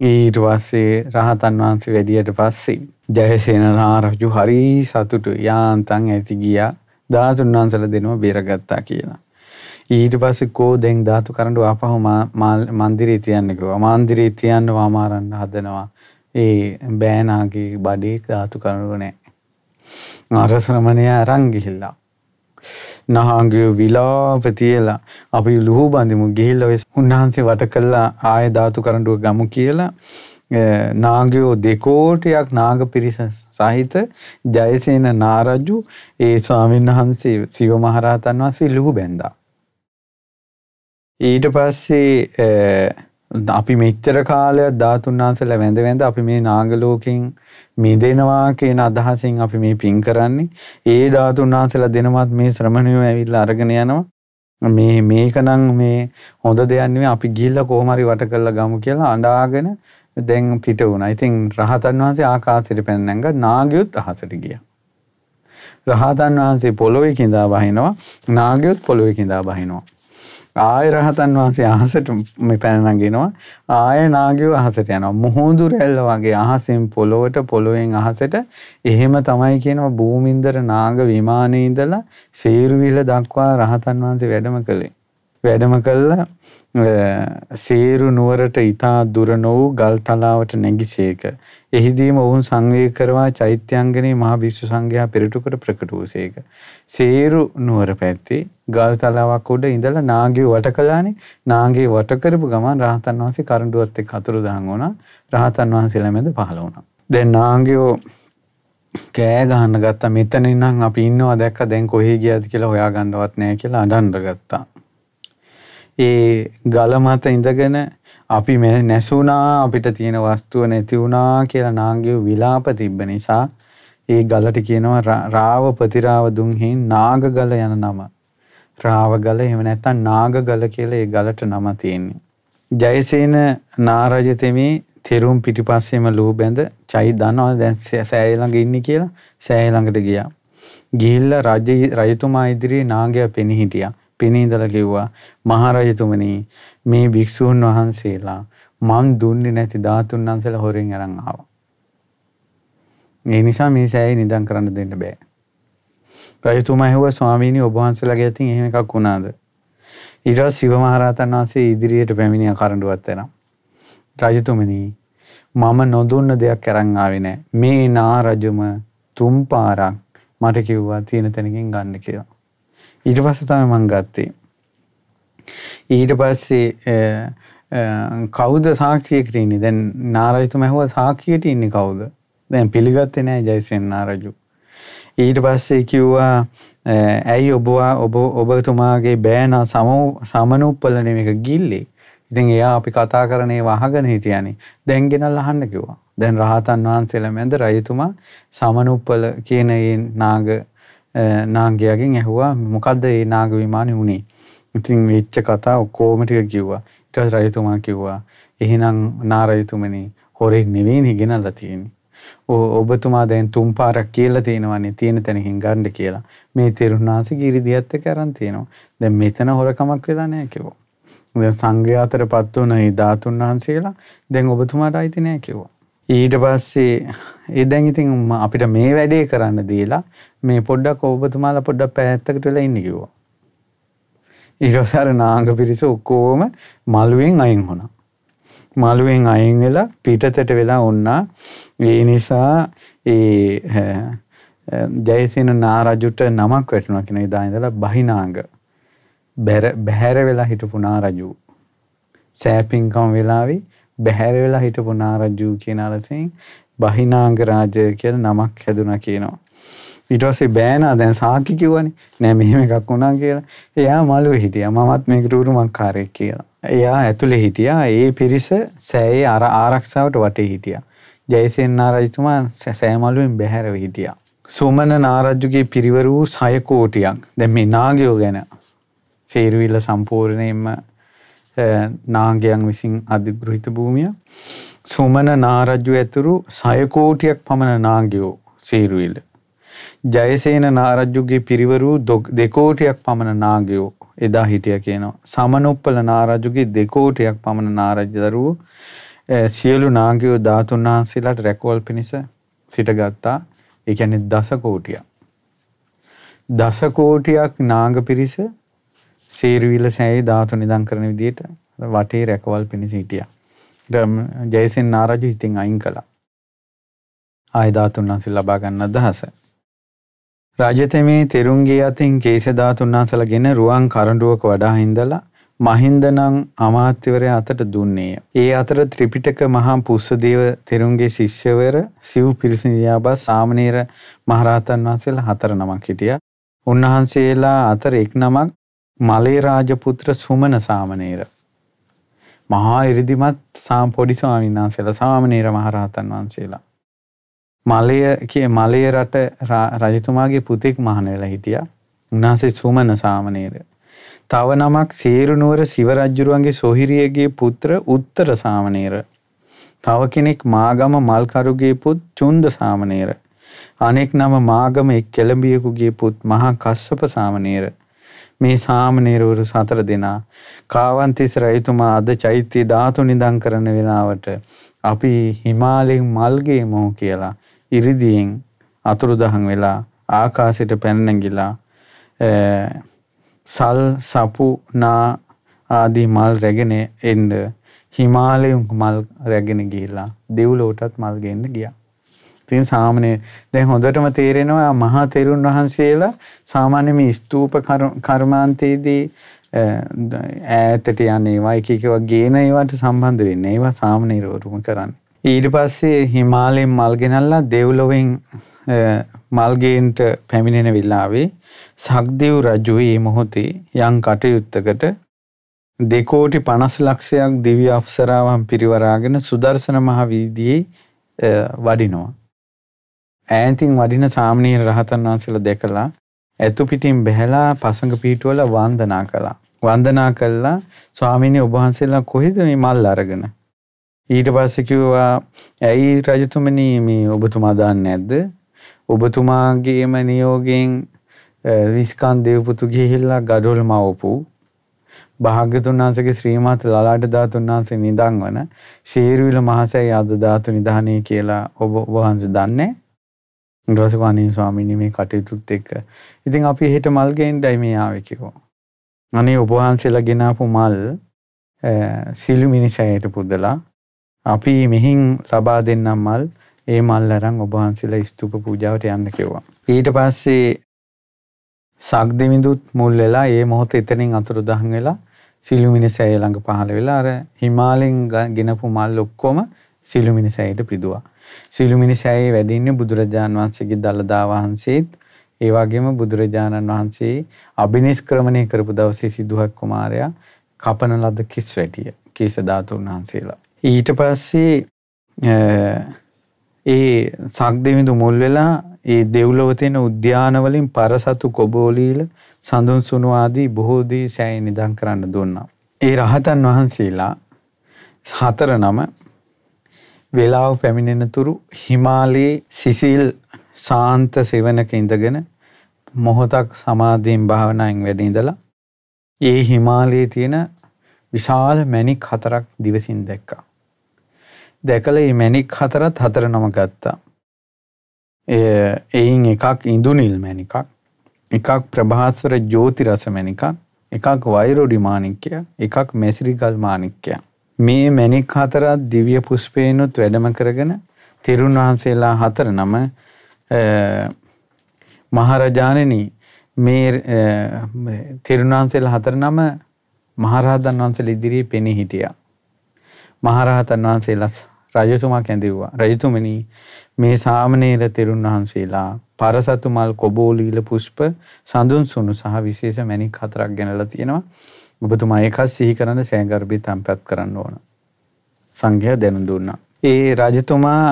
ඊට පස්සේ රහතන් වහන්සේ වැඩියට පස්සේ ජයසේන රාජු හරි සතුටු යාන්තම් ඇති ගියා. ධාතුන් වහන්සේලා දෙනව බේරගත්තා කියලා. ඊට පස්සේ කෝ දැන් ධාතු කරඬු ආපහු මන්දිරේ තියන්න කිව්වා. මන්දිරේ තියන්නව අමාරන්න හදනවා. ඒ බෑනාගේ බඩේ ධාතු කරඬු නැහැ. නාරශ්‍රමණය අරන් ගිහිල්ලා. නහාගයෝ විලාප තියලා අපි ලුහු බඳිමු ගිහිල්ල වෙස් උන්වහන්සේ වට කල්ලා ආය ධාතු කරඩුව ගමු කියලා නාගයෝ දෙකෝටයක් නාග පිරිස සහිත ජයසේන නාරජ්ජු ඒ ස්වාමීන් වහන්සේ සිව මහරහතන් වහන්සේ ලුහු බැන්දා. ඊට පස්සේ අපි මෙච්චර කාලයක් ධාතුන් වහන්සේලා වැඳ වැඳ අපි මේ නාගලෝකෙන් මිදෙනවා කියන අදහසින් අපි මේ පින් කරන්නේ. ඒ ධාතුන් වහන්සේලා දෙනමත් මේ ශ්‍රමණයෝ ඇවිල්ලා අරගෙන යනවා. මේ මේකනම් මේ හොඳ දෙයක් නෙවෙයි අපි ගිහිල්ලා කොහොම හරි වට කරලා ගමු කියලා අඬාගෙන දැන් පිට වුණා. ඉතින් රහතන් වහන්සේ ආකාශයට පැන නැංගා නාගයොත් අහසට ගියා. රහතන් වහන්සේ පොළොවේ කිඳා බහිනවා නාගයොත් පොළොවේ කිඳා බහිනවා. ආය රහතන් වහන්සේ අහසට මේ පැන නගිනවා ආය නාගයෝ අහසට යනවා මුහුදු රැල්ල වගේ අහසෙන් පොළොවට පොළොවෙන් අහසට එහෙම තමයි කියනවා භූමින්දර නාග විමානයේ ඉඳලා සේරුවිල දක්වා රහතන් වහන්සේ වැඩම කළේ වැඩම කල්ලා සේරු නුවරට ඉතා දුරනොවූ ගල් තලාවට නැගිසේක. එහිදීම ඔවුන් සංවය කරවා චෛත්‍යංගනයේ මහ භිෂ්ෂ සංඝයා පෙරටුකට ප්‍රකට වූසේක. සේරු නුවර පැත්තේ ගල් තලාවක් උඩ ඉඳලා නාගේ වට කලානේ නාගේ වටකරපු ගමන් රහතන් වහන්සේ කරඩුවත් එක් කතුරු දහන් වුණා රහතන් වහන්සේලා මැද පහළ වුණා. දැන් නාගයෝ කෑ ගහන්න ගත්තා මෙතන නම් අපි ඉන්නවා දැක්ක දැන් කොහේ ගියද කියලා හොයා ගන්නවත් නැහැ කියලා අඬන්න ගත්තා. ඒ ගල මත ඉඳගෙන අපි මේ නැසුණා අපිට තියෙන වස්තුව නැති වුණා කියලා නාගයෝ විලාප තිබ්බ නිසා ඒ ගලට කියනවා රාව ප්‍රතිරාව දුන්හි නාග ගල යන නම. රාව ගල එහෙම නැත්නම් නාග ගල කියලා ඒ ගලට නම තියෙන්නේ. ජයසේන නාරජතෙමේ තෙරුම් පිටිපස්සෙම ලූ බැඳ චයි දනවා දැන් සෑය ළඟ ඉන්නේ කියලා සෑය ළඟට ගියා. ගිහිල්ලා රජ රජතුමා ඉදිරියේ නාගයා පෙනී හිටියා. පෙනීදල කිව්වා මහරජතුමනි මේ භික්ෂූන් වහන්සේලා මන් දුන්නේ නැති ධාතුන් වහන්සේලා හොරෙන් අරන් ආවා. ඒ නිසා මේ සෑය නිදන් කරන්න දෙන්න බෑ. රජතුමා ඇහුවා ස්වාමීනි ඔබ වහන්සේලාගේ අතින් එහෙම එකක් වුණාද? ඊට පස්සේ සිව මහරහතන් වහන්සේ ඉදිරියට පැමිණියා කරඬුවත් එනම්. රජතුමනි මම නොදුන්න දෙයක් අරන් ආවේ නෑ. මේ නා රජුම තුන් පාරක් මට කිව්වා තියෙන තැනකින් ගන්න කියලා. ඊට පස්සේ තමයි මං ගත්තේ. ඊට පස්සේ කවුද සාක්ෂිය ක්‍රීණි දැන් නාරජතුම ඇහුව සාක්ෂියට ඉන්නේ කවුද? දැන් පිළිගත්තේ නෑ ජයසේන නාරජු. ඊට පස්සේ කිව්වා ඇයි ඔබවා ඔබ ඔබතුමාගේ බෑනා සමනුප්පලන එක ගිල්ලේ. ඉතින් එයා අපි කතා කරනේ වහගෙන හිටියනේ. දැන් ගෙනල්ලා අහන්න කිව්වා. දැන් රහතන් වහන්සේලා මැද රජතුමා සමනුප්පල කියන නාග නාගයාගෙන් ඇහුවා මොකක්ද ඒ නාග විමානය වුණේ. ඉතින් වෙච්ච කතා ඔක්කොම ටික කිව්වා. ඊට පස්සේ රජතුමා කිව්වා එහෙනම් නාරජතුමනි හොරේ නෙවෙයිනේ ගෙනල්ලා තියෙන්නේ. ඔබතුමා දැන් තුන් පාරක් කියලා තියෙනවන්නේ තියෙන තැනකින් ගන්න කියලා. මේ තෙරුණාසි ගිරිදියත් එක්ක අරන් තියෙනවා. දැන් මෙතන හොරකමක් වෙලා නැහැ කිව්වා. දැන් සංඝයා අතරපත් වුණ ඒ ධාතුන් වහන්සේලා දැන් ඔබතුමාට අයිති නැහැ කිව්වා. ඊට පස්සේ ඒ දැන් ඉතින් අපිට මේ වැඩේ කරන්න දීලා මේ පොඩ්ඩක් ඔබතුමාලා පොඩ්ඩක් පැහැත්තකට වෙලා ඉන්න කිව්වා. ඊගොසාර නාංග පිරිස ඔක්කොම මළුවෙන් අයින් වුණා. මළුවෙන් අයින් වෙලා පිටතට වෙලා වුණා. ඒ නිසා ඒ ජයසේන නාරජුට නමක් වැටුණා කියන ඉදා ඉඳලා බහිනාංග බැහැර වෙලා හිටපු නාරජු සෑපින්කම් වෙලාවේ බැහැර වෙලා හිටපු නාරජු කියන අරසෙන් බහිනාංග රාජය කියලා නමක් හැදුනා කියනවා. ඊට පස්සේ බෑනා දැන් සාක්කි කිව්වනේ නෑ මෙහෙම එකක් වුණා කියලා. එයා මළුවේ හිටියා. මමත් මේකට උරුමකාරයෙක් කියලා. එයා ඇතුලේ හිටියා. ඒ පිරිස සෑයේ අර ආරක්ෂාවට වටේ හිටියා. ජයසේන නාරජතුමා සෑ මළුවෙන් බැහැරව හිටියා. සුමන නාරජ්ජුගේ පිරිවර වූ 6 කෝටියක්. දැන් මේ නාගයෝ ගැන සේරුවිල සම්පූර්ණයෙන්ම නාගයන් විසින් අධිගෘහිත භූමිය. සුමන නාරජ්ජු ඇතුරු සයකෝටියක් පමණ නාගයෝ සේරුවිල. ජයසේන නාරජ්ජුගේ පිරිවරූ දෙකෝටයක් පමණ නාගයෝ එදා හිටිය කියනවා. සමනුප්පල නාරජුගේ දෙකෝටයක් පමණ නාරජ්‍ය දරුවෝ සියලු නාගයෝ ධාතුන් වහන්සේලාට රැකෝල් පිණිස සිටගත්තා එකැනෙ දසකෝටියක්. දසකෝටියක් නාග පිරිස සේරුවිල සෑයේ ධාතු නිදන් කරන විදිහට වටේ රැකවල් පිණිස හිටියා. ඊට ජයසෙන් නාරජු ඉතින් අයින් කළා. ආය ධාතුන් වහන්සේ ලබා ගන්න අදහස. රාජතෙමේ තෙරුන්ගේ අතින් කේශ ධාතුන් වහන්සේලාගෙන රුවන් කරඬුවක වඩා හිඳලා මහින්දනම් අමාත්‍යවරයා අතට දුන්නේය. ඒ අතර ත්‍රිපිටක මහා පුස්සදේව තෙරුන්ගේ ශිෂ්‍යවර සිව් පිරිසිඳියාබා සාමණේර මහරහතන් වහන්සේලා හතර නමක් හිටියා. උන්වහන්සේලා අතර එක් නමක් මලේ රාජපුත්‍ර සුමන සාමනේර. මහා ඉරිදිමත් සාම් පොඩි ස්වාමීන් වහන්සේලා සාමනේර මහරහතන් වහන්සේලා. මලය මලය රට රජතුමාගේ පුතෙක් මහන වෙලා හිටිය උන්හන්සේ සුමන සාමනේර. තව නමක් සේරුනුවර සිවරජ්ජුරුවන්ගේ සොහිරියගේ පුත්‍ර උත්තර සාමනේර. තව කෙනෙක් මාගම මල්කරුගේ පුත් චුන්ද සාමනේර. අනෙක් නම මාගම එක් කෙළඹියකුගේ පුත් මහා කස්සප සාමනේර. මේ සාමණේරවරු සතර දෙනා කාවන්තිස් රජතුමා අද චෛත්‍ය ධාතු නිදන් කරන වෙලාවට අපි හිමාලයෙන් මල්ගේ මොහු කියලා ඉරිදීන් අතුරුදහන් වෙලා ආකාශයට පැන නැගිලා සල් සපු නා ආදී මල් රැගෙන එන්න හිමාලයෙන් මල් රැගෙන ගිහිලා දෙව්ලොවටත් මල් ගෙන්න ගියා ඉතින් සාමාන්‍ය දැන් හොඳටම තේරෙනවා මහා තෙරුන් වහන්සේලා සාමාන්‍ය මේ ස්තූප කර්මාන්තයේදී ඈතට යන ඒවා එක එකව ගේන ඒවාට සම්බන්ධ වෙන්නේ. ඒවා සාමාන්‍යවරුම කරන්නේ. ඊට පස්සේ හිමාලයෙන් මල් ගෙනල්ලා දෙව්ලොවෙන් මල්ගේන්ට පැමිණෙන වෙලාවේ සක්දෙව් රජු මේ මොහොතේ යම් කටයුත්තකට දෙකෝටි පනස් ලක්ෂයක් දිව්‍ය අපසරාවන් පිරිවරාගෙන සුදර්ශන මහ වීදියේ වඩිනවා. ඈතින් වඩින සාමනීර රහතන් වහන්සේලා දැකලා ඇතු පිටින් බැහැලා පසඟ පීටුවල වන්දනා කළා. වන්දනා කළා ස්වාමීනි ඔබ වහන්සේලා කොහෙද මේ මල් අරගෙන? ඊට පස්සේ කිව්වා ඇයි රජතුමනි මේ ඔබතුමා දාන්නේ නැද්ද? ඔබතුමාගේම නියෝගයෙන් විස්කන් දේවපුතු ගිහිල්ලා ගඩොල් මවපු භාග්‍යතුන් වහන්සේගේ ශ්‍රීමත් ලලාට ධාතුන් වහන්සේ නිදන් වන සේරුවිල මහසෑය අද ධාතු නිධානය කියලා ඔබ වහන්සේ දන්නේ ඉන්ද්‍රස වනේ ස්වාමිනි මේ කටයුතුත් එක්ක ඉතින් අපි හෙට මල් ගෙන්ඩයි මේ ආවේ කිව්වා අනේ ඔබ වහන්සේලා ගෙනාපු මල් සිළු මිනිසයට පුදලා අපි මෙහින් ලබා දෙන්නම් මල් ඒ මල් අරන් ඔබ වහන්සේලා ස්තූප පූජාවට යන්න කිව්වා. ඊට පස්සේ සක්දෙමිඳුත් මුල් වෙලා ඒ මොහොත එතනින් අතුරුදහන් වෙලා සිළුමිනිසෑය ළඟ පහළ වෙලා අර හිමාලයෙන් ගෙනපු මල් ඔක්කොම සිළුමිනිසෑයට පිදුවා. සීළු මිනිසයයි වැඩින්නේ බුදුරජාන් වහන්සේගේ දලදා වහන්සේත් ඒ වගේම බුදුරජාණන් වහන්සේ අබිනිෂ්ක්‍රමණය කරපු දවසේ සිද්ධාර්ථ කුමාරයා කපන ලද කිස් වැටිය කීස ධාතුන් වහන්සේලා ඊට පස්සේ ඒ සක්දෙවිඳු මුල් වෙලා ඒ දෙව්ලොව තියෙන උද්‍යානවලින් පරසතු කොබෝලීල සඳුන් සුණු ආදී බොහෝ දේ සෑය නිදන් කරන්න දුන්නා. ඒ රහතන් වහන්සේලා හතර නම වෙලාව පැමිණෙනතුරු හිමාලයේ සිසිල් සාන්ත සෙවනක ඉඳගෙන මොහොතක් සමාධයෙන් භාවනායෙන් වැඩ ඉඳලා ඒ හිමාලයේ තියෙන විශාල මැණික් හතරක් දිවසින් දැක්කා. දැකලා මේ මැණික් හතරත් හතර නම ගත්තා. එයින් එකක් ඉඳුනිල් මැණිකක්, එකක් ප්‍රභාස්වර ජෝතිරස මැණිකක්, එකක් වෛරොඩි මාණික්කය, එකක් මෙසිරිගල් මාණික්කය. මේ මැණික් හතරත් දිව්‍ය පුෂ්පේනුත් වැඩම කරගෙන තිරුන් වහන්සේලා හතර නම මහරජාණෙනි මේ තිරුන් වහන්සේලා හතර නම මහරහතන් වහන්සේලා ඉදිරියේ පෙනී හිටියා. මහරහතන් වහන්සේලා රජතුමා කැඳෙව්වා. රජතුමනි මේ සාමණේර තෙරුන් වහන්සේලා පරසතු මල් කොබෝලීල පුෂ්ප සඳුන් සුණු සහ විශේෂ මැණික් හතරක් ගෙනලා තියෙනවා. ඔබතුමා ඒකත් සිහි කරන සෑගර්භී තැන්පත් කරන්න ඕන. සංඝයා දැන දුන්නා. ඒ රජතුමා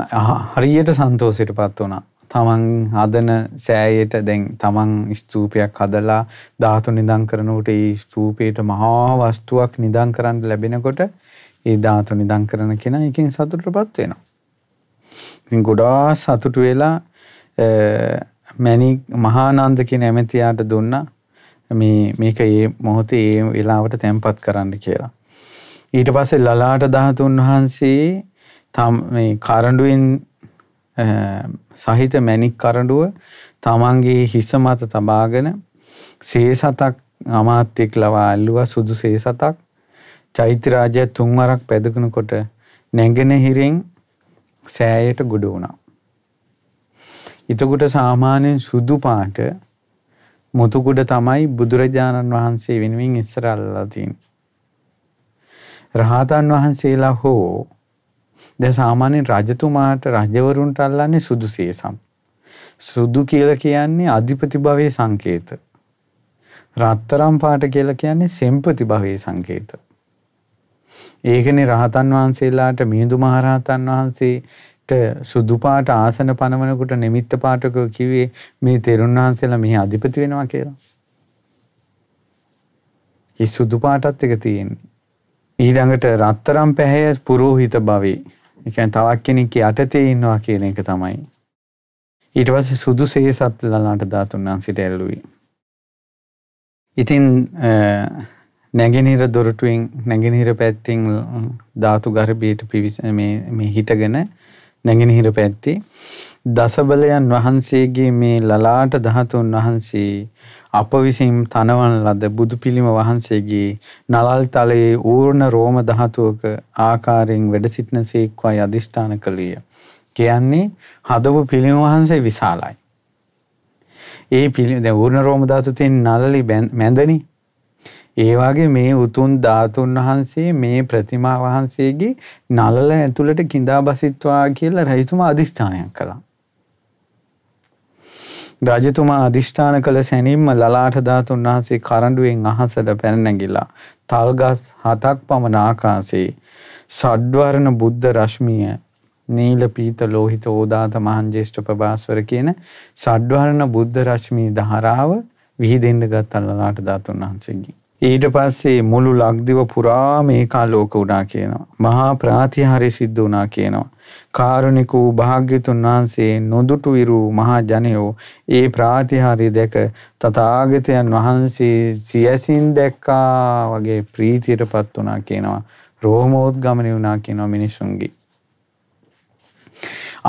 හරියට සන්තෝෂයට පත් වුණා. තමන් හදන සෑයට දැන් තමන් ස්තූපයක් හදලා ධාතු නිදන් කරනකොට ඒ ස්තූපයට මහා වස්තුවක් නිදන් කරන්න ලැබෙනකොට ඒ ධාතු නිදන් කරන කෙනා එකෙන් සතුටටපත් වෙනවා. ඉතින් ගොඩාක් සතුටු වෙලා මැනි මහානන්ද කියන ඇමතියාට දුන්නා මේ මේක ඒ මොහොතේ ඒ වෙලාවට තැන්පත් කරන්න කියලා. ඊට පස්සේ ලලාට ධාතුන් වහන්සේ තම මේ කරඬුවෙන් සහිත මැණික් කරඬුව තමන්ගේ හිස මත තබාගෙන සේසතක් අමාත්‍යෙක් ලවා ඇල්ලුවා සුදු සේසතක් චෛත්‍ය රාජය තුන්වරක් පැදගෙනකොට නැගෙනහිරින් සෑයට ගොඩ වුණා. එතකොට සාමාන්‍යයෙන් සුදු පාට මුතුකුඩ තමයි බුදුරජාණන් වහන්සේ වෙනුවෙන් ඉස්සර අල්ලලා තියෙන්නේ. රහතන් වහන්සේලා හෝ දැන් සාමාන්‍ය රජතුමාට රජවරුන්ට අල්ලන්නේ සුදු සේසම්. සුදු කියලා කියන්නේ අධිපති භවයේ සංකේත. රත්තරම් පාට කියලා කියන්නේ සෙම්පති භවයේ සංකේත. ඒකනේ රහතන් වහන්සේලාට මිහිඳු මහරහතන් වහන්සේ සුදු පාට ආසන පනවනකොට නිමිත්ත පාටකෝ කිව්වේ මේ තෙරුන් වහන්සේලා මෙහි අධිපති වෙනවා කියලා. ඒ සුදු පාටත් එක තියෙන්නේ. ඊළඟට රත්තරම් පැහැය පුරෝහිත භවේ. ඒ කියන්නේ තවක් කෙනෙක් යටතේ ඉන්නවා කියන එක තමයි. ඊට පස්සේ සුදු සේසත් ලලාට ධාතුන් වහන්සේට ඇල්ලුවේ. ඉතින් නැගෙනහිර දොරටුවෙන් නැගෙනහිර පැත්තෙන් ධාතු ගර්භයට පිවිස මේ මේ හිටගෙන නැගෙනහිර පැත්තේ දසබලයන් වහන්සේගේ මේ ලලාට ධාතුන් වහන්සේ අප විසින් තනවන ලද බුදු පිළිම වහන්සේගේ නලල් තලයේ ඌර්ණ රෝම ධාතුවක ආකාරයෙන් වැඩ සිටින සේක්වයි අධිෂ්ඨාන කළේය. කියන්නේ හදපු පිළිම වහන්සේ විශාලයි. ඒ පිළි දැන් ඌර්ණ රෝම ධාතුවෙන් නලලි මැඳනේ ඒවාගේ මේ උතුන් ධාතුන් වහන්සේ මේ ප්‍රතිමා වහන්සේගේ නලල ඇතුළට කිඳා බසිත්වා කියලා රැහිතුමා අධිෂ්ඨානයක් කළා. රජතුමා අධිෂ්ඨාන කළ සැනින්ම ලලාට ධාතුන් වහන්සේ කරඬුවෙන් අහසට පැනනැගිලා තල්ගස් හතක් පමණ ආකාශේ සඩ්වර්ණ බුද්ධ රශ්මිය නීල පීත ලෝහිත ඕදාත මහන්ජේෂ්ඨ ප්‍රභාස්වර කියන සඩ්වර්ණ බුද්ධ රශ්මී ධාරාව විහිදෙන්න ගත්තා ලලාට ධාතුන් වහන්සේගෙන් ඊට පස්සේ මුළු ලක්දිව පුරා මේක ආලෝක වුණා කියනවා. මහා ප්‍රාතිහාර්ය සිද්ධ වුණා කියනවා. කාරුණික වූ භාග්‍යතුන් වහන්සේ නොදුටු විරු මහා ජනයෝ ඒ ප්‍රාතිහාර්ය දැක තථාගතයන් වහන්සේ සියසින් දැක්කා වගේ ප්‍රීතියටපත් වුණා කියනවා. රෝමෝද්ගමනය වුණා කියනවා මිනිසුන්ගේ.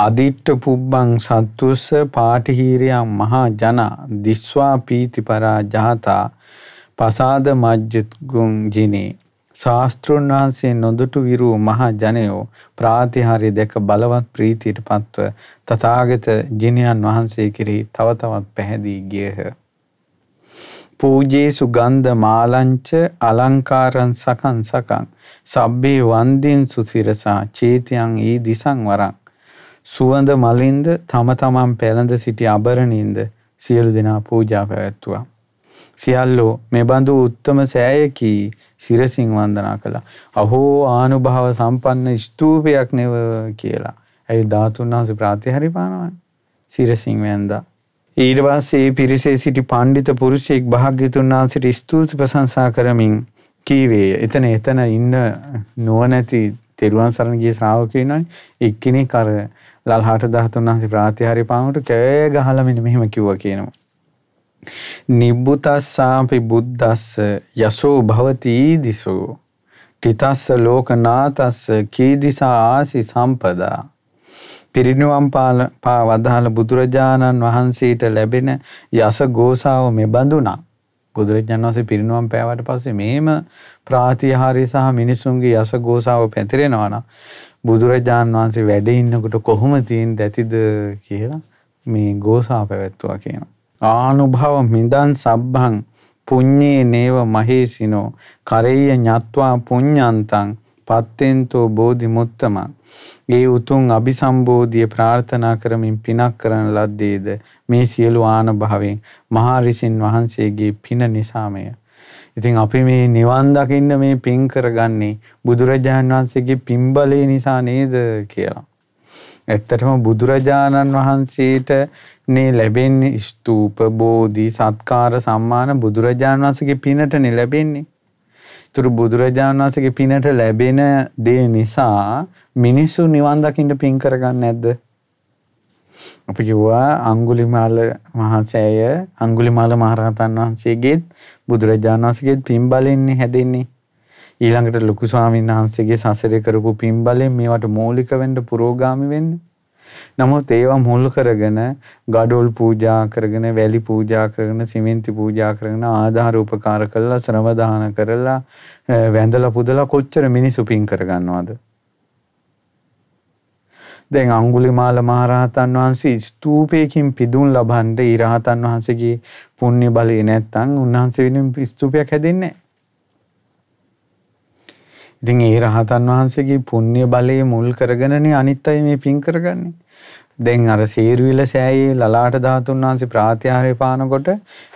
අදිට්ට පුබ්බං සත්තුස්ස පාටිහීරයන් මහා ජන දිස්වා පීතිපරා ජාතා පසාද මජ්ජත්ගුන් ජිනේ ශාස්තෘන් වහන්සේ නොදුටු විරූ මහා ජනයෝ ප්‍රාතිහාරය දැක බලවත් ප්‍රීතියට පත්ව තථාගත ජිනයන් වහන්සේ කෙරෙහි තව තවත් පැහැදී ගියහ. පූජේසු ගන්ධ මාලංච අලංකාරං සකං සකං සබ්බේ වන්දින් සුසිරසා චේතයන් ඊ දිසං වරං සුවඳ මලින්ද තම තමන් පැළඳ සිටි අබරණින්ද සියලු දෙනා පූජා පැවැත්තුවා. සියල්ලෝ මෙබඳු උත්තම සෑයකි සිරසිං වන්දනා කළා. අහෝ ආනුභාව සම්පන්න ස්තූපයක් නෙව කියලා. ඇයි ධාතුන් වහන්සේ ප්‍රාතිහාරි පානවන්නේ. සිරසිං වැන්දා. ඊට පස්සේ ඒ පිරිසේ සිටි පඬිත පුරුෂයෙක් භාග්‍යතුන් වහන්සේට ස්තුති ප්‍රශංසා කරමින් කීවේය. එතන එතන ඉන්න නුවණැති තෙරුවන් සරණ ගිය ශ්‍රාවකයෝ ඉන්නවනේ. එක්කෙනෙක් අර ලල්හාට ධාතුන් වහන්සේ ප්‍රාතිහාරි පානවට කෑ ගහලා මෙන්න මෙහෙම කිව්වා කියනවා. නිබ්බුතස්සාපි බුද්දස්ස යසෝ භවති දිසෝ තිතස්ස ලෝකනාතස්ස කීදිසා ආසි සම්පදා පිරිනුවම් පා වදාළ බුදුරජාණන් වහන්සේට ලැබෙන යස ගෝසාව මෙබඳුනා බුදුරජාණන් වහන්සේ පිරිනුවම් පෑවට පස්සේ මෙහෙම ප්‍රාතිහාරය සහ මිනිසුන්ගේ යස ගෝසාව පැතිරෙනවා නම් බුදුරජාණන් වහන්සේ වැඩ ඉන්නකොට කොහොම තියෙන්න ඇතිද කියලා මේ ගෝසාව පැවැත්තුවා කියනවා ආනුභව මිදන් සබ්බං පුඤ්ඤේ නේව මහේසිනෝ කරෙය්‍ය ඤත්වා පුඤ්ඤන්තං පත්තෙන්තෝ බෝධිමුත්තම ඒ උතුම් අபிසම්බෝධිය ප්‍රාර්ථනා කරමින් පිනක් කරන ලද්දේද මේ සියලු ආනභවෙන් මහා රිසින් වහන්සේගේ පින නිසාමය ඉතින් අපි මේ නිවන් දකින්න මේ පින් කරගන්නේ බුදුරජාණන් වහන්සේගේ පින්බලේ නිසා නේද කියලා ඇත්තටම බුදුරජාණන් වහන්සේට නේ ලැබෙන්නේ ස්තූප බෝධි සත්කාර සම්මාන බුදුරජාණන් වහන්සේගේ පිනට නේ ලැබෙන්නේ. තුරු බුදුරජාණන් වහන්සේගේ පිනට ලැබෙන දේ නිසා මිනිස්සු නිවන් දකින්න පින් කරගන්නේ නැද්ද? අපි කිව්වා අඟුලිමාල මහසෑය අඟුලිමාල මහරහතන් වහන්සේගේත් බුදුරජාණන් වහන්සේගේත් පින් බලෙන්නේ හැදෙන්නේ. ඊළඟට ලොකු ස්වාමීන් වහන්සේගේ සසරේ කරපු පින් බලෙන් මේවට මූලික වෙන්න පුරෝගාමි වෙන්න. නමුත් ඒවා මුල් කරගෙන gadol පූජා කරගෙන වැලි පූජා කරගෙන සිමෙන්ති පූජා කරගෙන ආධාර උපකාර කළා ශ්‍රම දාන කරලා වැඳලා පුදලා කොච්චර මිනිසු පින් කරගන්නවද? දැන් අඟුලිමාල මහරහතන් වහන්සේ ස්තූපයකින් පිදුම් ලබන්න ඉරහතන් වහන්සේගේ පුණ්‍ය බලය නැත්නම් උන්වහන්සේ වෙනුවෙන් ස්තූපයක් හැදෙන්නේ නැහැ. ඉතින් ඒ රහතන් වහන්සේගේ පුණ්‍ය බලයේ මුල් කරගෙනනේ අනිත් අය මේ පින් කරගන්නේ. දැන් අර සීරුවිල සෑයේ ලලාට ධාතුන් වහන්සේ ප්‍රාත්‍යාරය පානකොට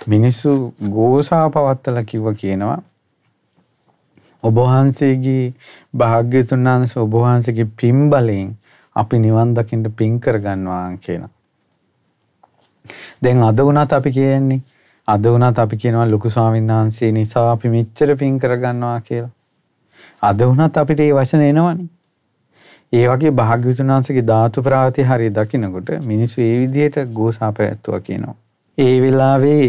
මිනිස්සු ගෝසා පවත්තලා කිව්ව කියනවා. ඔබ වහන්සේගේ භාග්‍යතුන් වහන්සේ ඔබ වහන්සේගේ පින් බලයෙන් අපි නිවන් දකින්න පින් කරගන්නවා කියන. දැන් අද වුණත් අපි කියන්නේ අද වුණත් අපි කියනවා ලොකු ස්වාමීන් වහන්සේ නිසා අපි මෙච්චර පින් කරගන්නවා කියලා. අද වුණත් අපිට ඒ වචන එනවනේ. ඒ වගේ භාග්‍යවතුන් වහන්සේගේ ධාතු ප්‍රාතිහාරය දකිනකොට මිනිස්සු ඒ විදිහට ගෝසා පැවැත්තුවා කියනවා. ඒ වෙලාවේ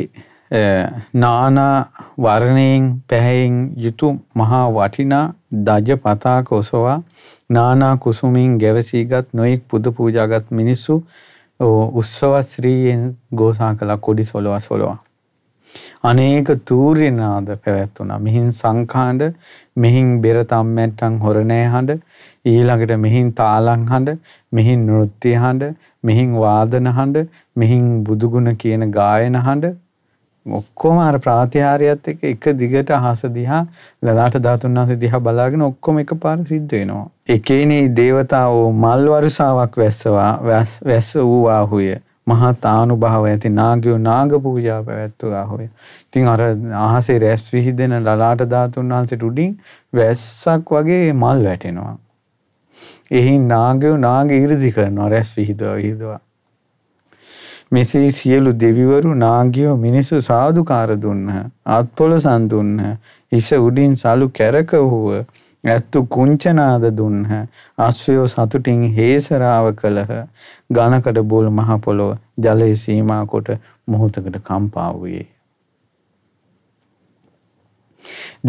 නානා වර්ණයෙන් පැහැයෙන් යුතු මහා වටිනා දජ පතාක ඔසවා නානා කුසුමින් ගැවසීගත් නොයෙක් පුද පූජාගත් මිනිස්සු උත්සව ශ්‍රීයෙන් ගෝසා කළ කොඩි සොලවා සොලවා අනේක තූර්යනාද පැවැත්වුණා. මෙහින් සංඛාණ්ඩ, මෙහින් බෙර තම්මැට්ටන් හොරණෑ හඬ, ඊළඟට මෙහින් තාලං හඬ, මෙහින් නෘත්‍ය හඬ, මෙහින් වාදන හඬ, මෙහින් බුදුගුණ කියන ගායන හඬ ඔක්කොම අර ප්‍රාතිහාරයත් එක්ක එක දිගට අහස දිහා ලලාට ධාතුන් වහන්සේ දිහා බලාගෙන ඔක්කොම එකපාර සිද්ධ වෙනවා. එකේනේ දේවතාවෝ මල් වරුසාවක් වැස්සවා වැස්ස වූවාහුය. මහත් ආනුභාව ඇති නාගයෝ නාග පූජා පැවැත්වුවා හොය. ඉතින් අර අහසේ රැස් විහිදෙන ලලාට ධාතුන් වහන්සේට උඩින් වැස්සක් වගේ මල් වැටෙනවා. එහි නාගයෝ නාග 이르දි කරනවා රැස් විහිදුවා විහිදුවා. මෙසේ සියලු දෙවිවරු නාගයෝ මිනිසු සාදුකාර දුන්හ. අත්පොළ සන් දුන්හ. ඉස උඩින් සලු කැරක වූහ. ඇත්තු කුංචනාද දුන්හ අශ්වයෝ සතුටින් හේසරාව කළහ ඝනකට බෝල මහ පොළොව ජලයේ සීමා කොට මොහොතකට කම්පා වූයේ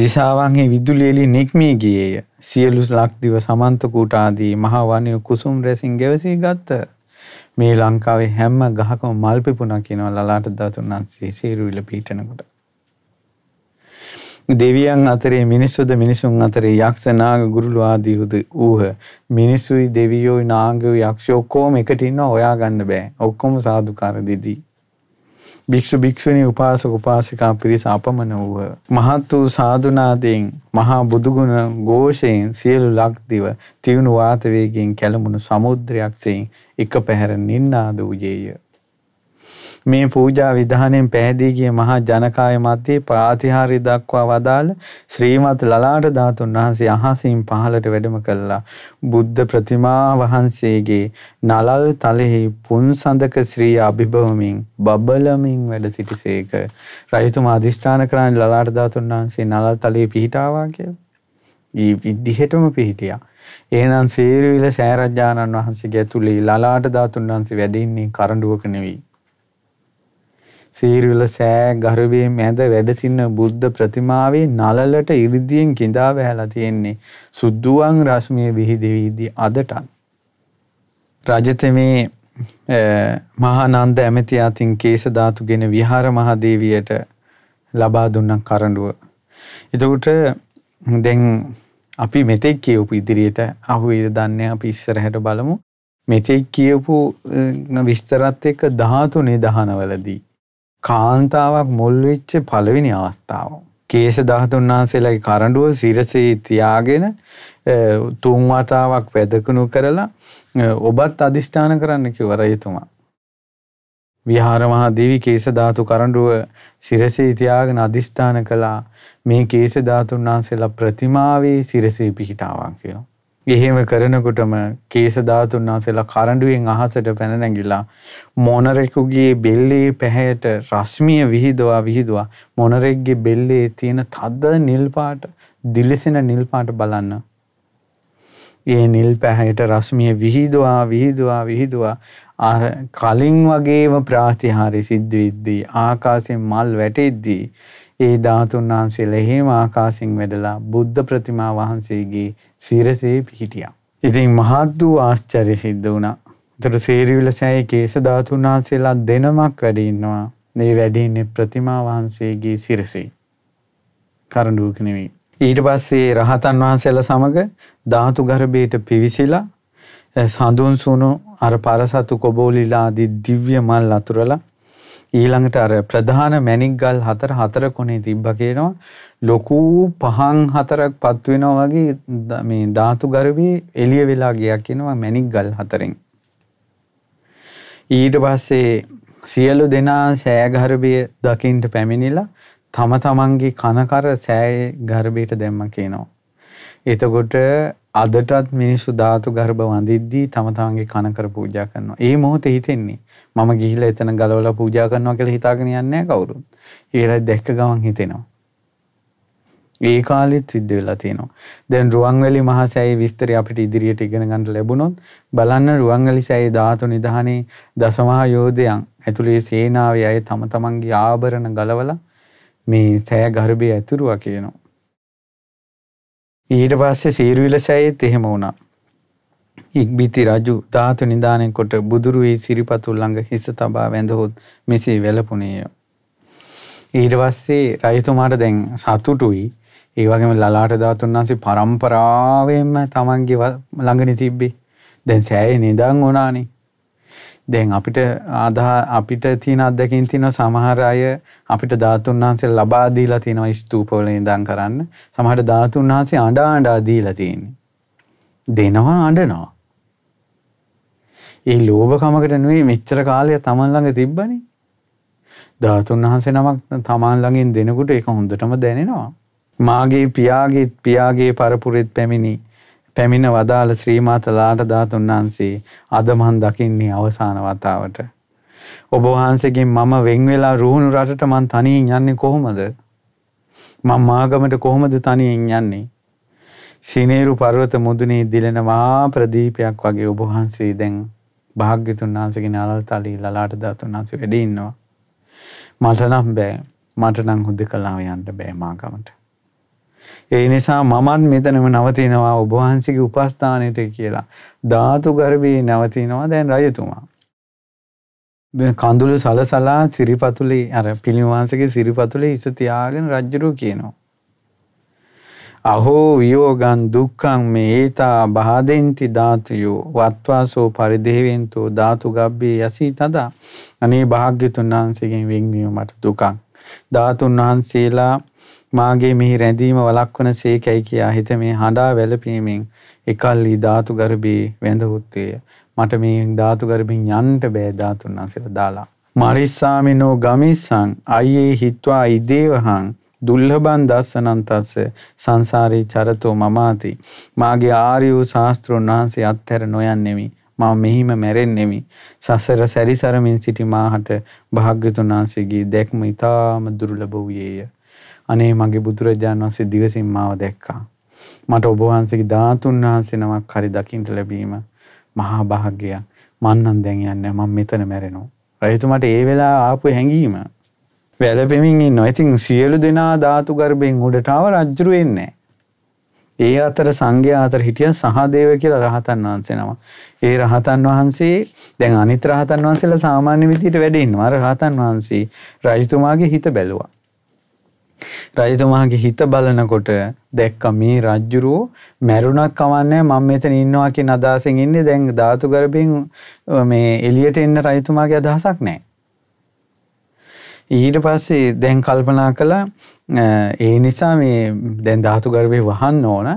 දිසාවන්හි විදුලි එළි නික්මී ගියේය සියලු ලක්දිව සමන්ත කූට ආදී මහ වනය කුසුම් රැසින් ගැවසී ගත්ත මේ ලංකාවේ හැම ගහකම මල් පිපුණා කියනවා ලලාට දතුන් අන්සේ සේරුවිල පීටනකොට දෙවියන් අතරේ මිනිස්සුද මිනිසුන් අතරේ යක්ෂ නාග ගුරුළු ආදීහුද ඌහ මිනිසුයි දෙවියෝයි නාගයෝ යක්ෂයෝ ඔක්කොම එකට ඉන්නවා හොයා ගන්න බෑ ඔක්කොම සාදුකාර දෙදී භික්ෂු භික්ෂුණී උපාසක උපාසිකා පිරිස අපමණ වූහ මහත් වූ සාදුනාදයෙන් මහා බුදුගුණ ഘോഷයෙන් සියලු ලක්දිව තියුණු වාත වේගයෙන් කැළමුණු සමුද්‍රයක් සෙයින් එක පැහැර නින්නාද වූයේය මේ පූජා විධානයෙන් පැහැදී ගිය මහා ජනකාය මැත්තේ ප්‍රාතිහාර්ය දක්වා වදාළ ශ්‍රීමත් ලලාට ධාතුන් වහන්සේ අහසින් පහළට වැඩම කළා. බුද්ධ ප්‍රතිමා වහන්සේගේ නලල් තලෙහි පුන්සඳක ශ්‍රී අභිභවමින් බබලමින් වැඩ සිටිසේක. රජතුමා අධිෂ්ඨාන කරන්නේ ලලාට ධාතුන් වහන්සේ නලල් තලෙහි පිහිටාවා කියලා. ඊ විදිහටම පිහිටියා. එහෙනම් සේරුවිල සෑරජානන් වහන්සේගේ ඇතුළේ ලලාට ධාතුන් වහන්සේ වැඩ ඉන්නේ කරඬුවක නෙවෙයි. සීරුල සෑ ගරුවේ මැද වැඩසින්න බුද්ධ ප්‍රතිමාවේ නලලට ඉරිදියෙන් කිඳා වැහැලා තියෙන්නේ සුද්දුවන් රශ්මිය විහිදෙවිදී අදටත්. රජතමේ මහානන්ද ඇමති අතින් කේස ධාතුගෙන විහාර මහදේවියට ලබා දුන්නා කරඬුව. එතකොට දැන් අපි මෙතෙක් කියවපු ඉදිරියට අහුවේද දන්නේ අපි ඉස්සරහට බලමු. මෙතෙක් කියවපු විස්තරත් එක්ක 13 දහනවලදී කාන්තාවක් මුල් වෙච්ච පළවෙනි අවස්ථාව. කේශ ධාතුන් වහන්සේලාගේ කරඬුව සිරසේ තියාගෙන තුන් වතාවක් වැදකුණු කරලා ඔබත් අදිෂ්ඨාන කරන්න කිව්ව රජතුමා. විහාර මහා දේවී කේශ ධාතු කරඬුව සිරසේ තියාගෙන අදිෂ්ඨාන කළා මේ කේශ ධාතුන් වහන්සේලා ප්‍රතිමාවේ සිරසේ පිහිටාවා කියලා. එහෙම කරනකොටම කේස ධාතුන් වහන්සේලා කරඬුවෙන් අහසට පැන නැගිලා මොනරෙකුගේ බෙල්ලේ පැහැයට රශ්මිය විහිදුවා විහිදුවා මොනරෙක්ගේ බෙල්ලේ තියෙන තද නිල් පාට දිලිසෙන නිල් පාට බලන්න. ඒ නිල් පැහැයට රශ්මිය විහිදුවා විහිදුවා විහිදුවා අර කලින් වගේම ප්‍රාතිහාර්ය සිද්ධ වෙද්දී ආකාශයෙන් මල් වැටෙද්දී ඒ ධාතුන් වහන්සේලා එහෙම ආකාසින් වැඩලා බුද්ධ ප්‍රතිමා වහන්සේගේ සිරසේ පිහිටියා. ඉතින් මහත් වූ ආශ්චර්ය සිද්ධ වුණා. ඒතර සේරිවිල සෑයේ කේස ධාතුන් වහන්සේලා දෙනමක් වැඩි ඉන්නවා. මේ වැඩි ඉන්නේ ප්‍රතිමා වහන්සේගේ සිරසේ. කරඬුවක නෙවෙයි. ඊට පස්සේ රහතන් වහන්සේලා සමග ධාතු ගර්භයට පිවිසිලා සඳුන් සුණු අර පරසතු කොබෝලිලා ආදී දිව්‍ය මල් අතුරලා ඊළඟට අර ප්‍රධාන මැණික් ගල් හතර හතර කොනේ තිබ්බ කියනවා ලොකු පහන් හතරක් පත් වෙනවා වගේ මේ ධාතු ගර්භයේ එළිය වෙලා ගියා කියනවා මැණික් ගල් හතරෙන් ඊට පස්සේ සියලු දෙනා සෑ ගර්භය දකින්න පැමිණිලා තම තමන්ගේ කනකර සෑ ගර්භයට දැම්ම කියනවා එතකොට අදටත් මිනිස්සු ධාතු ගර්භ වඳිද්දී තම තමන්ගේ කන කර පූජා කරනවා. ඒ මොහොතේ හිතෙන්නේ මම ගිහිල්ලා එතන ගලවලා පූජා කරනවා කියලා හිතාගෙන යන්නේ නැහැ කවුරුත්. ඒලා දැක්ක ගමන් හිතෙනවා. ඒ කාලෙත් සිද්ධ වෙලා තියෙනවා. දැන් රුවන්වැලි මහසෑයේ විස්තරය අපිට ඉදිරියට ඉගෙන ගන්න ලැබුණොත් බලන්න රුවන්වැලි සෑයේ ධාතු නිධානයේ දසමහා යෝධයන් ඇතුළේ සේනාවේ අය තම තමන්ගේ ආභරණ ගලවලා මේ සෑ ගර්භය ඇතුරුවා කියනවා. ඊට පස්සේ සීරුවිල සෑයෙත් එහෙම වුණා. ඉක්බිති රජු ධාතු නිදානෙන් කොට බුදුරු වී සිරිපතු ළඟ හිස තබා වැඳහොත් මෙසේ වැළපුණේය. ඊට පස්සේ රජතුමාට දැන් සතුටුයි. ඒ වගේම ලලාට ධාතුන් වහන්සේ පරම්පරාවෙන්ම තමන්ගේ ළඟනේ තිබ්බේ. දැන් සෑයේ නිදන් වුණානේ. දැන් අපිට ආදා අපිට තියෙන අත්දැකින් තියෙන සමහර අය අපිට ධාතුන් වහන්සේ ලබා දීලා තියෙනවා ස්තූපවල ඉඳන් කරන්න. සමහර ධාතුන් වහන්සේ අඬා අඬා දීලා තියෙන්නේ. දෙනවා අඬනවා. ඒ ලෝභකමකට නෙවෙයි මෙච්චර කාලය Taman ළඟ තිබ්බනේ. ධාතුන් වහන්සේ නමක් Taman ළඟින් දෙනකොට ඒක හොඳටම දැනෙනවා. මාගේ පියාගේ පියාගේ පරපුරෙත් පැමිණි පැමිණ වදාළ ශ්‍රීමාතලාට ධාතුන්නාන්සේ අද මන් දකින්නේ අවසාන වතාවට. ඔබ වහන්සේගෙන් මම වෙන් වෙලා රුහුණු රටට මන් තනියෙන් යන්නේ කොහොමද? මම මාගමට කොහොමද තනියෙන් යන්නේ? සිනේරු පර්වත මුදුනේ දිලෙන මහා ප්‍රදීපයක් වගේ ඔබ වහන්සේ දැන් භාග්‍යතුන් වහන්සේගෙන අලල්තලී ලලාට ධාතුන් වහන්සේ වැඩ ඉන්නවා. මට නම් බෑ. මට නම් හුදකලාව යන්න බෑ මාගමට. ඒ නිසා මමත් මෙතනම නවතිනවා ඔබ වහන්සේගේ උපස්ථානෙට කියලා. ධාතු ගර්භයේ නවතිනවා දැන් රජතුමා. කඳුළු සලසලා සිරිපතුලේ අර පිළිවංශගේ සිරිපතුලේ ඉස තියාගෙන රජුරු කියනවා. අහෝ වියෝගන් දුක්ඛං මේ ඒතා බාදෙන්ති ධාතුයෝ වත්වාසෝ පරිදේවෙන්තෝ ධාතු ගබ්බේ යසී තදා අනේ භාග්‍යතුන් වහන්සේගෙන් වෙන්වීම මට දුකක් ධාතුන් වහන්සේලා මාගේ මෙහි රැඳීම වලක්වන සේකැයි කියා හිත මේ හඬා වැළපීමෙන් එකල්ලි ධාතු ගර්භයේ වැඳහුත්වේය. මට මේ ධාතු ගර්භින් යන්ට බෑ ධාතුන් වහන්සේට දාලා. මරිස්සාමිනෝ ගමිස්සං අයියේ හිත්වා ඉදේවහං දුල්ලබන් දස්සනන්තස්ස සංසාරී චරතෝ මමාති. මාගේ ආර්ය වූ ශාස්ත්‍රෝන් වහන්සේ අත්හැර නොයන්නෙමි. මම මෙහිම මැරෙන්නෙමි. සසර සැරිසරමින් සිටි මාහට භාග්‍යතුන් වහන්සේගේ දැක්ම ඊටාම දුර්ලභ වූයේය. අනේ මගේ බුදුරජාණන් වහන්සේ දිවසින් මාව දැක්කා. මට ඔබ වහන්සේගේ ධාතුන් වහන්සේ නමක් හරි දකින්න ලැබීම මහා භාග්‍යයක්. මං නම් දැන් යන්නේ මම මෙතන මැරෙනවා. රහිතුමට ඒ වෙලාව ආපු හැඟීම වැළපෙමින් ඉන්නවා. ඉතින් සියලු දෙනා ධාතු ගර්භයෙන් උඩට ආව රජුරු එන්නේ ඒ අතර සංඝයා අතර හිටිය සහදේව කියලා රහතන් වහන්සේ නම. ඒ රහතන් වහන්සේ දැන් අනිත් රහතන් වහන්සේලා සාමාන්‍ය විදිහට වැඩ ඉන්නවා. රහතන් වහන්සේ රජතුමාගේ හිත බැලුවා. රජතුමාගේ හිත බලනකොට දැක්ක මේ රජ්ජුරුව මැරුණත් කවන්නේ මම මෙතන ඉන්නවා කියන අදහසෙන් ඉන්නේ දැන් ධාතු ගර්භයෙන් මේ එළියට එන්න රජතුමාගේ අදහසක් නැහැ. ඊට පස්සේ දැන් කල්පනා කළා ඒ නිසා මේ දැන් ධාතු ගර්භේ වහන්න ඕන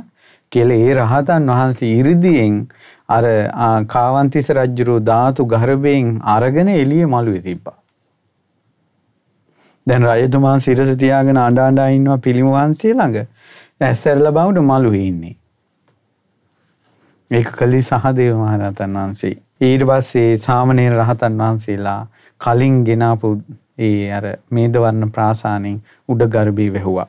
කියලා ඒ රහතන් වහන්සේ 이르දියෙන් අර කාවන්තිස රජුරු ධාතු ගර්භයෙන් අරගෙන එළිය මළුවේ තිබ්බා. දැන් රජතුමා සිරස තියාගෙන අඩාඩා ඉන්නවා පිළිම වහන්සේ ළඟ ඇස්සැරල බවට මළුහින්නේ. ඒක කලි සහදේව මහරහතන් වහන්සේ. ඊට පස්සේ සාමනීර රහතන් වහන්සේලා කලින් ගෙනාපු ඒ අර මේදවන්න ප්‍රාසානෙන් උඩ ගර්භී වැහුවා.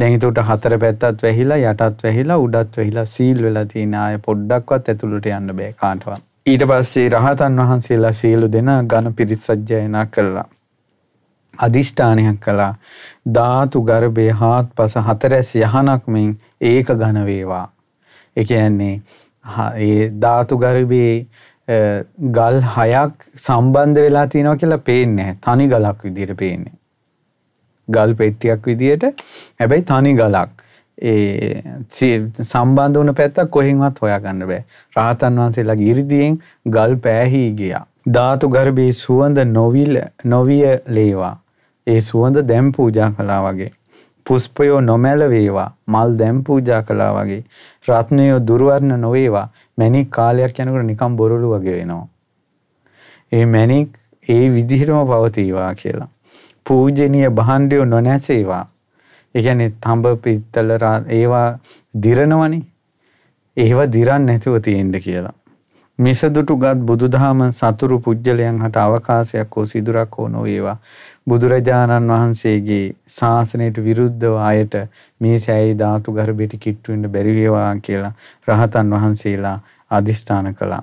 දැන් ඒකට හතර පැත්තත් වැහිලා යටත් වැහිලා උඩත් වැහිලා සීල් වෙලා තියෙන අය පොඩ්ඩක්වත් ඇතුළට යන්න බෑ කාටවත්. ඊට පස්සේ රහතන් වහන්සේලා සීලු දෙන ඝන පිරිත් සජ්ජායනා කළා. අදිෂ්ඨානයක් කළා ධාතු ගර්භයේ හාත්පස හතරැස් යහනක් මෙන් ඒක ඝන වේවා. ඒ කියන්නේ ඒ ධාතු ගර්භයේ ගල් හයක් සම්බන්ධ වෙලා තියෙනවා කියලා පේන්නේ නැහැ. තනි ගලක් විදියට පේන්නේ. ගල් පෙට්ටියක් විදියට හැබැයි තනි ගලක්. ඒ සම්බන්ධ වුණ පැත්තක් කොහෙන්වත් හොයාගන්න බෑ. රහතන් වහන්සේලාගේ 이르දියෙන් ගල් පෑහි ගියා. ධාතු ගර්භයේ සුවඳ නොවිල නොවිය ලේවා. ඒ සුවඳ දැම් පූජා කළා වගේ. පුස්පයෝ නොමැල වේවා මල් දැම් පූජා කළා වගේ. රත්නයෝ දුරුවර්ණ නොවේවා මැණික් කාලයක් යනකොට නිකම් බොරළු වගේ වෙනවා. ඒ මැණික් ඒ විදිහටම පවතිවා කියලා. පූජනීය භාණ්ඩය නොනැසේවා. ඒ කියන්නේ තඹ පිත්තල ඒවා දිරනවනේ. ඒවා දිරන්නේ නැතුව තියෙන්න කියලා. මිසදුටු ගත් බුදුදහම සතුරු පුද්ගලයන් හට අවකාශයක් හෝ සිදුරක් හෝ නොවේවා. බුදුරජාණන් වහන්සේගේ ශාසනයට විරුද්ධව අයට මේ සෑයි ධාතු ගර්භයට කිට්ටුවෙන්න බැරිවේවා කියලා රහතන් වහන්සේලා අධිෂ්ඨාන කළා.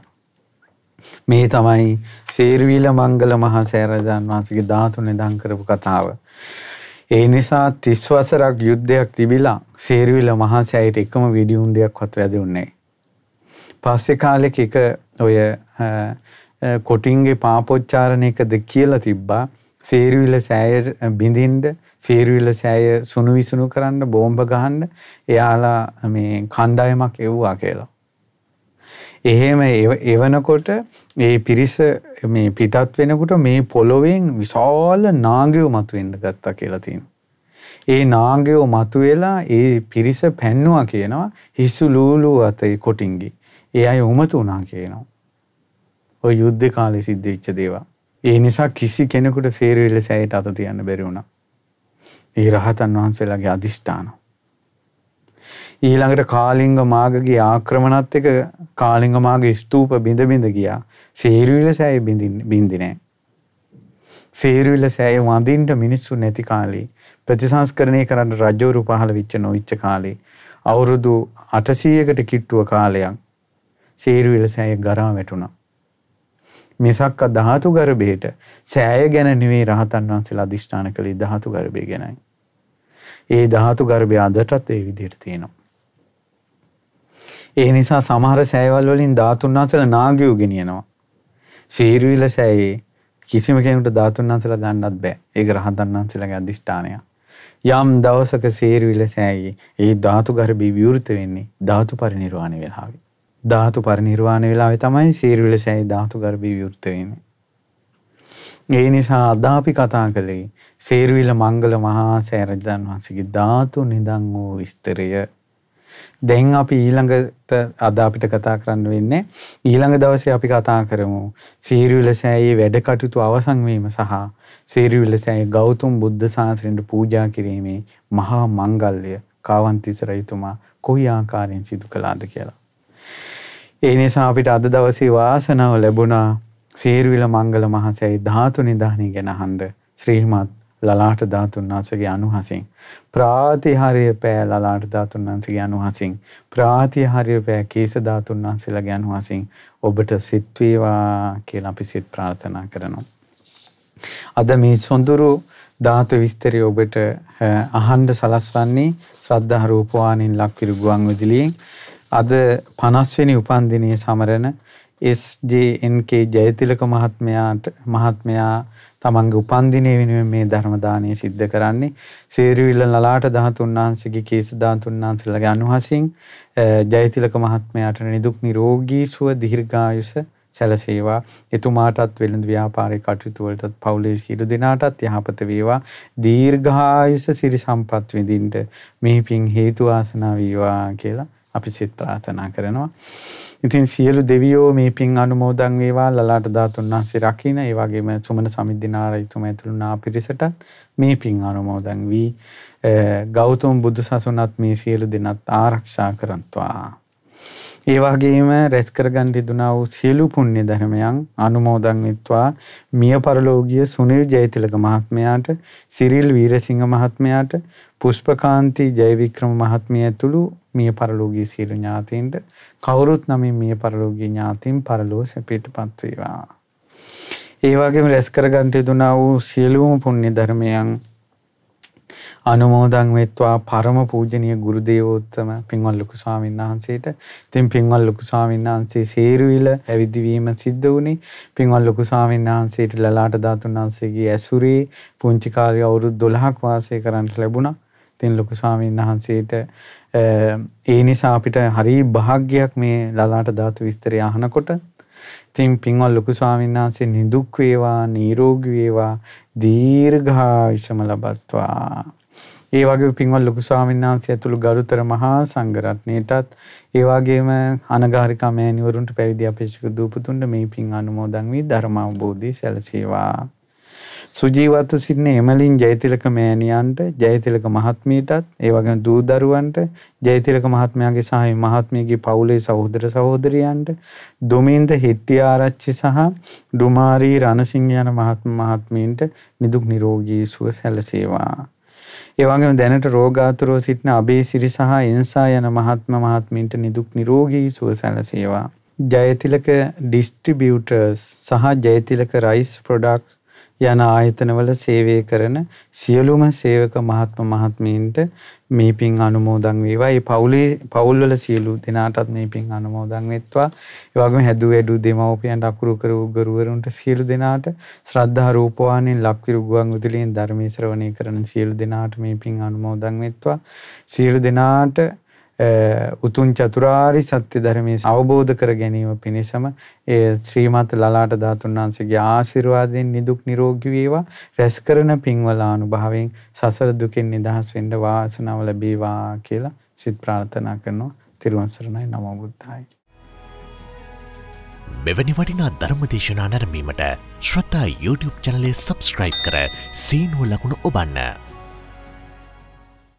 මේ තමයි සේරවීල මංගල මහා සෑරජාන් වහන්සේගේ ධාතු නිදන් කරපු කතාව. ඒ නිසා 30 වසරක් යුද්ධයක් තිබිලා සේරවිල මහා සෑයට එකම වෙඩි උණ්ඩයක්වත් වැදුන්නේ නැහැ. පස්සේ කාලෙක එක ඔය කොටින්ගේ පාපොච්චාරණයකද කියලා තිබ්බා සේරවිල සෑය බිඳින්ඩ සේරවිල සෑය සුණු විසුණු කරන්න බෝම්භ ගහන්ඩ එයාලා මේ කණ්ඩායමක් එව්වා කියලා. එහෙම එවනකොට ඒ පිරිස මේ පිටත් වෙනකුට මේ පොළොවෙන් විශාල නාගයෝ මතුවෙන්ට ගත්තා කියලතින්. ඒ නාගයෝ මතුවෙලා ඒ පිරිස පැන්නවා කියනවා හිස්සු ලූලූ අතයි කොටින්ගි. ඒ අය උමතු වනා කියනවා. ඔය යුද්ධ කාලෙ සිද්ධ විච්ච දේවා. ඒ නිසා කිසි කෙනෙකුට සේරවෙල සෑයට අත තියන්න බැරි වුණා. ඒ රහතන් වහන්සේලාගේ අධිෂ්ඨාන. ඊළඟට කාලිංග මාගගේ ආක්‍රමණත් එක කාලිංග මාගේ ස්තූප බිඳ බිඳ ගියා. සේරවිල සෑය බිඳිනෑ. සේරවිල සෑය වඳින්ට මිනිස්සු නැති කාලේ ප්‍රතිසංස්කරණය කරන්න රජෝරු පහළ විච්ච නොවිච්ච කාලේ අවුරුදු අටසීයකට කිට්ටුව කාලයක් සේරුවෙල සෑය ගරා වැටුණා. මිසක්ක ධාතු ගර්භයට සෑය ගැන නෙවෙයි රහතන් වහන්සේලා අදිෂ්ඨාන කළේ ධාතු ගර්භය ගැනයි. ඒ ධාතු ගර්භය අදටත් ඒ විදිහට තියෙනවා. ඒ නිසා සමහර සෑයවල් වලින් ධාතුන් වහන්සේලා නාගයෝ ගෙනියනවා. සීරුවිල සෑයේ කිසිම කෙනෙකුට ධාතුන් වහන්සේලා ගන්නත් බෑ. ඒක රහතන් වහන්සේලාගේ අදිෂ්ඨානය. යම් දවසක සීරුවිල සෑයේ ඒ ධාතු ගර්භය විවෘත වෙන්නේ ධාතු පරිණිරවාණ වෙලාවේ. ධාතු පරිනිර්වාණ වෙලාවේ තමයි සීරුවිල සැයි ධාතු ගර්භී විවෘත වෙන්නේ. ඒ නිසා අදාපි කතා කළේ සීරුවිල මංගල මහා සෑරජාන් වහන්සේගේ ධාතු නිදන් වූ විස්තරය. දැන් අපි ඊළඟට අද අපිට කතා කරන්න වෙන්නේ ඊළඟ දවසේ අපි කතා කරමු සීරුවිල සෑයේ වැඩ කටයුතු අවසන් වීම සහ සීරුවිල සෑයේ ගෞතම බුද්ධ ශාසනයට පූජා කිරීමේ මහා මංගල්‍ය කාවන්තිස රජතුමා කොයි ආකාරයෙන් සිදු කළාද කියලා. ඒ නිසා අපිට අද දවසේ වාසනාව ලැබුණා සේරුවිල මංගල මහසෑයි ධාතු නිධානය ගැන අහන්ඩ ශ්‍රීමත් ලලාට ධාතුන් වහන්සේගේ අනුහසින් ප්‍රාතිහාර්ය පෑ ලලාට ධාතුන් වහන්සේගේ අනුහසින් ප්‍රාතිහාර්ය පෑ කේස ධාතුන් වහන්සේලාගේ අනුහසින් ඔබට සිත් වේවා කියලා අපි සිත ප්‍රාර්ථනා කරනවා. අද මේ සොඳුරු ධාතු විස්තරය ඔබට අහන්න සලස්වන්නේ ශ්‍රද්ධා රූපවාහිනින් ලක්විරු ගුවන් විදුලියෙන් අද 50 වෙනි උපන්දිනයේ සමරන SJNK ජයතිලක මහත්මයාට මහත්මයා තමන්ගේ උපන්දිනය වෙනුවෙන් මේ ධර්ම දානය සිද්ධ කරන්නේ සේරුවිල ලලාට ධාතුන් වහන්සේගේ කේස ධාතුන් වහන්සේලාගේ අනුහසින් ජයතිලක මහත්මයාට නිදුක් නිරෝගී සුව දීර්ඝායුෂ සැලසේවා එතුමාටත් වෙළඳ ව්‍යාපාරේ කටයුතු වලටත් පවුලේ සියලු දෙනාටත් යහපත වේවා දීර්ඝායුෂ සිරි සම්පත් විඳින්න මේ පින් හේතු ආසනා වේවා කියලා අපි සිත ප්‍රාර්ථනා කරනවා. ඉතින් සියලු දෙවියෝ මේ පින් අනුමෝදන් වේවා ලලාට ධාතුන් වහන්සේ රකින්න ඒ වගේම සුමන සමිද්දිනාරයතුම ඇතුළු නා පිරිසටත් මේ පින් අනුමෝදන් වී ගෞතම බුදු සසුනත් මේ සියලු දෙනත් ආරක්ෂා කරන්වා ඒවාගේම රැස්කරගණ්ඩ ඉදුනා වූ සියලු පුුණ්‍ය ධනමයන් අනුමෝදංවිත්වා මිය පරලෝගිය සුනිල් ජයතිලක මහත්මයාට සිරිල් වීරසිංහ මහත්මයාට පුෂ්පකාන්ති ජයවික්‍රම මහත්මිය ඇතුළු මිය පරලෝගී සියලු ඥාතීන්ට කවුරුත් නමින් මිය පරලෝගී ඥාතීන් පරලෝ සැපිට පත්වේවා. ඒවාගේ රැස්කරගන්ට දුනා වූ සියලුවම පුුණ්‍ය ධර්මයන් අනුමෝදන් වෙත්වා පරම පූජනීය ගුරු දේවෝත්තම පින්වත් ලොකු ස්වාමීන් වහන්සේට. ඉතින් පින්වත් ලොකු ස්වාමීන් වහන්සේ සේරුවිල ඇවිදිවීම සිද්ධ වුණේ පින්වත් ලොකු ස්වාමීන් වහන්සේට ලලාට ධාතුන් වහන්සේගේ ඇසුරේ පුංචි කාලේ අවුරුදු 12ක් වාසය කරන්න ලැබුණා. ඉතින් ලොකු ස්වාමීන් වහන්සේට ඒ නිසා අපිට හරි භාග්යක් මේ ලලාට ධාතු විස්තරය අහනකොට ඉතින් පින්වත් ලොකු ස්වාමීන් වහන්සේ නිදුක් වේවා නිරෝගී වේවා දීර්ඝායුෂම ලබත්වා ඒ වගේ පින්වත් ලොකු ස්වාමීන් වහන්සේ ඇතුළු ගරුතර මහා සංඝරත්නයටත් ඒ වගේම අනගාരികා මෑණිවරුන්ට පැවිදි අපේක්ෂක දූපතුන්ට මේ පින් අනුමෝදන් වී ධර්ම අවබෝධය සැලසේවා. සුජීවත්ව සිටින එමලින් ජයතිලක මෑණියන්ට ජයතිලක මහත්මියටත් ඒ වගේම දූ දරුවන්ට ජයතිලක මහත්මයාගේ සහාය මහත්මියගේ පවුලේ සහෝදර සහෝදරියන්ට දුමින්ද හෙට්ටිආරච්චි සහ දුමාරි රණසිංහ යන මහත්ම මහත්මීන්ට නිදුක් නිරෝගී සුව සැලසේවා ඒ වගේම දැනට රෝගාතුරව සිටින අබේසිරි සහ එන්සා යන මහත්ම මහත්මින්ට නිදුක් නිරෝගී සුව සැලසේවා. ජයතිලක ඩිස්ට්‍රිබියුටර්ස් සහ ජයතිලක රයිස් ප්‍රොඩක්ට් යන ආයතනවල සේවය කරන සියලුම සේවක මහත්ම මහත්මීන්ට මේ පින් අනුමෝදන් වේවා. ඒ පවුලේ පවුල්වල සියලු දෙනාටත් මේ පින් අනුමෝදන් වෙත්වා. ඒ වගේම හැදු වැඩු දෙමව්පියන්ට අකුරු කරපු ගුරුවරුන්ට සියලු දෙනාට ශ්‍රද්ධා රූපවාහිනියෙන් ලක්විරු ගුවන් විදුලියෙන් ධර්මයේ ශ්‍රවණය කරන සියලු දෙනාට මේ පින් අනුමෝදන් වෙත්වා. සියලු දෙනාට උතුම් චතුරාරි සත්‍ය ධර්මයේ අවබෝධ කර ගැනීම පිණිසම ඒ ශ්‍රීමත් ලලාට ධාතුන් වහන්සේගේ ආශිර්වාදයෙන් නිදුක් නිරෝගී වේවා රැස් කරන පින්වල අනුභවයෙන් සසර දුකෙන් නිදහස් වෙන්න වාසනාව ලැබේවා කියලා සිත ප්‍රාර්ථනා කරනවා තිරුවන් සරණයි නමෝ බුද්ධායි මෙවැනි වටිනා ධර්ම දේශනා නැරමීමට ශ්‍රතා YouTube චැනලය සබස්ක්‍රයිබ් කර සීනුව ලකුණු ඔබන්න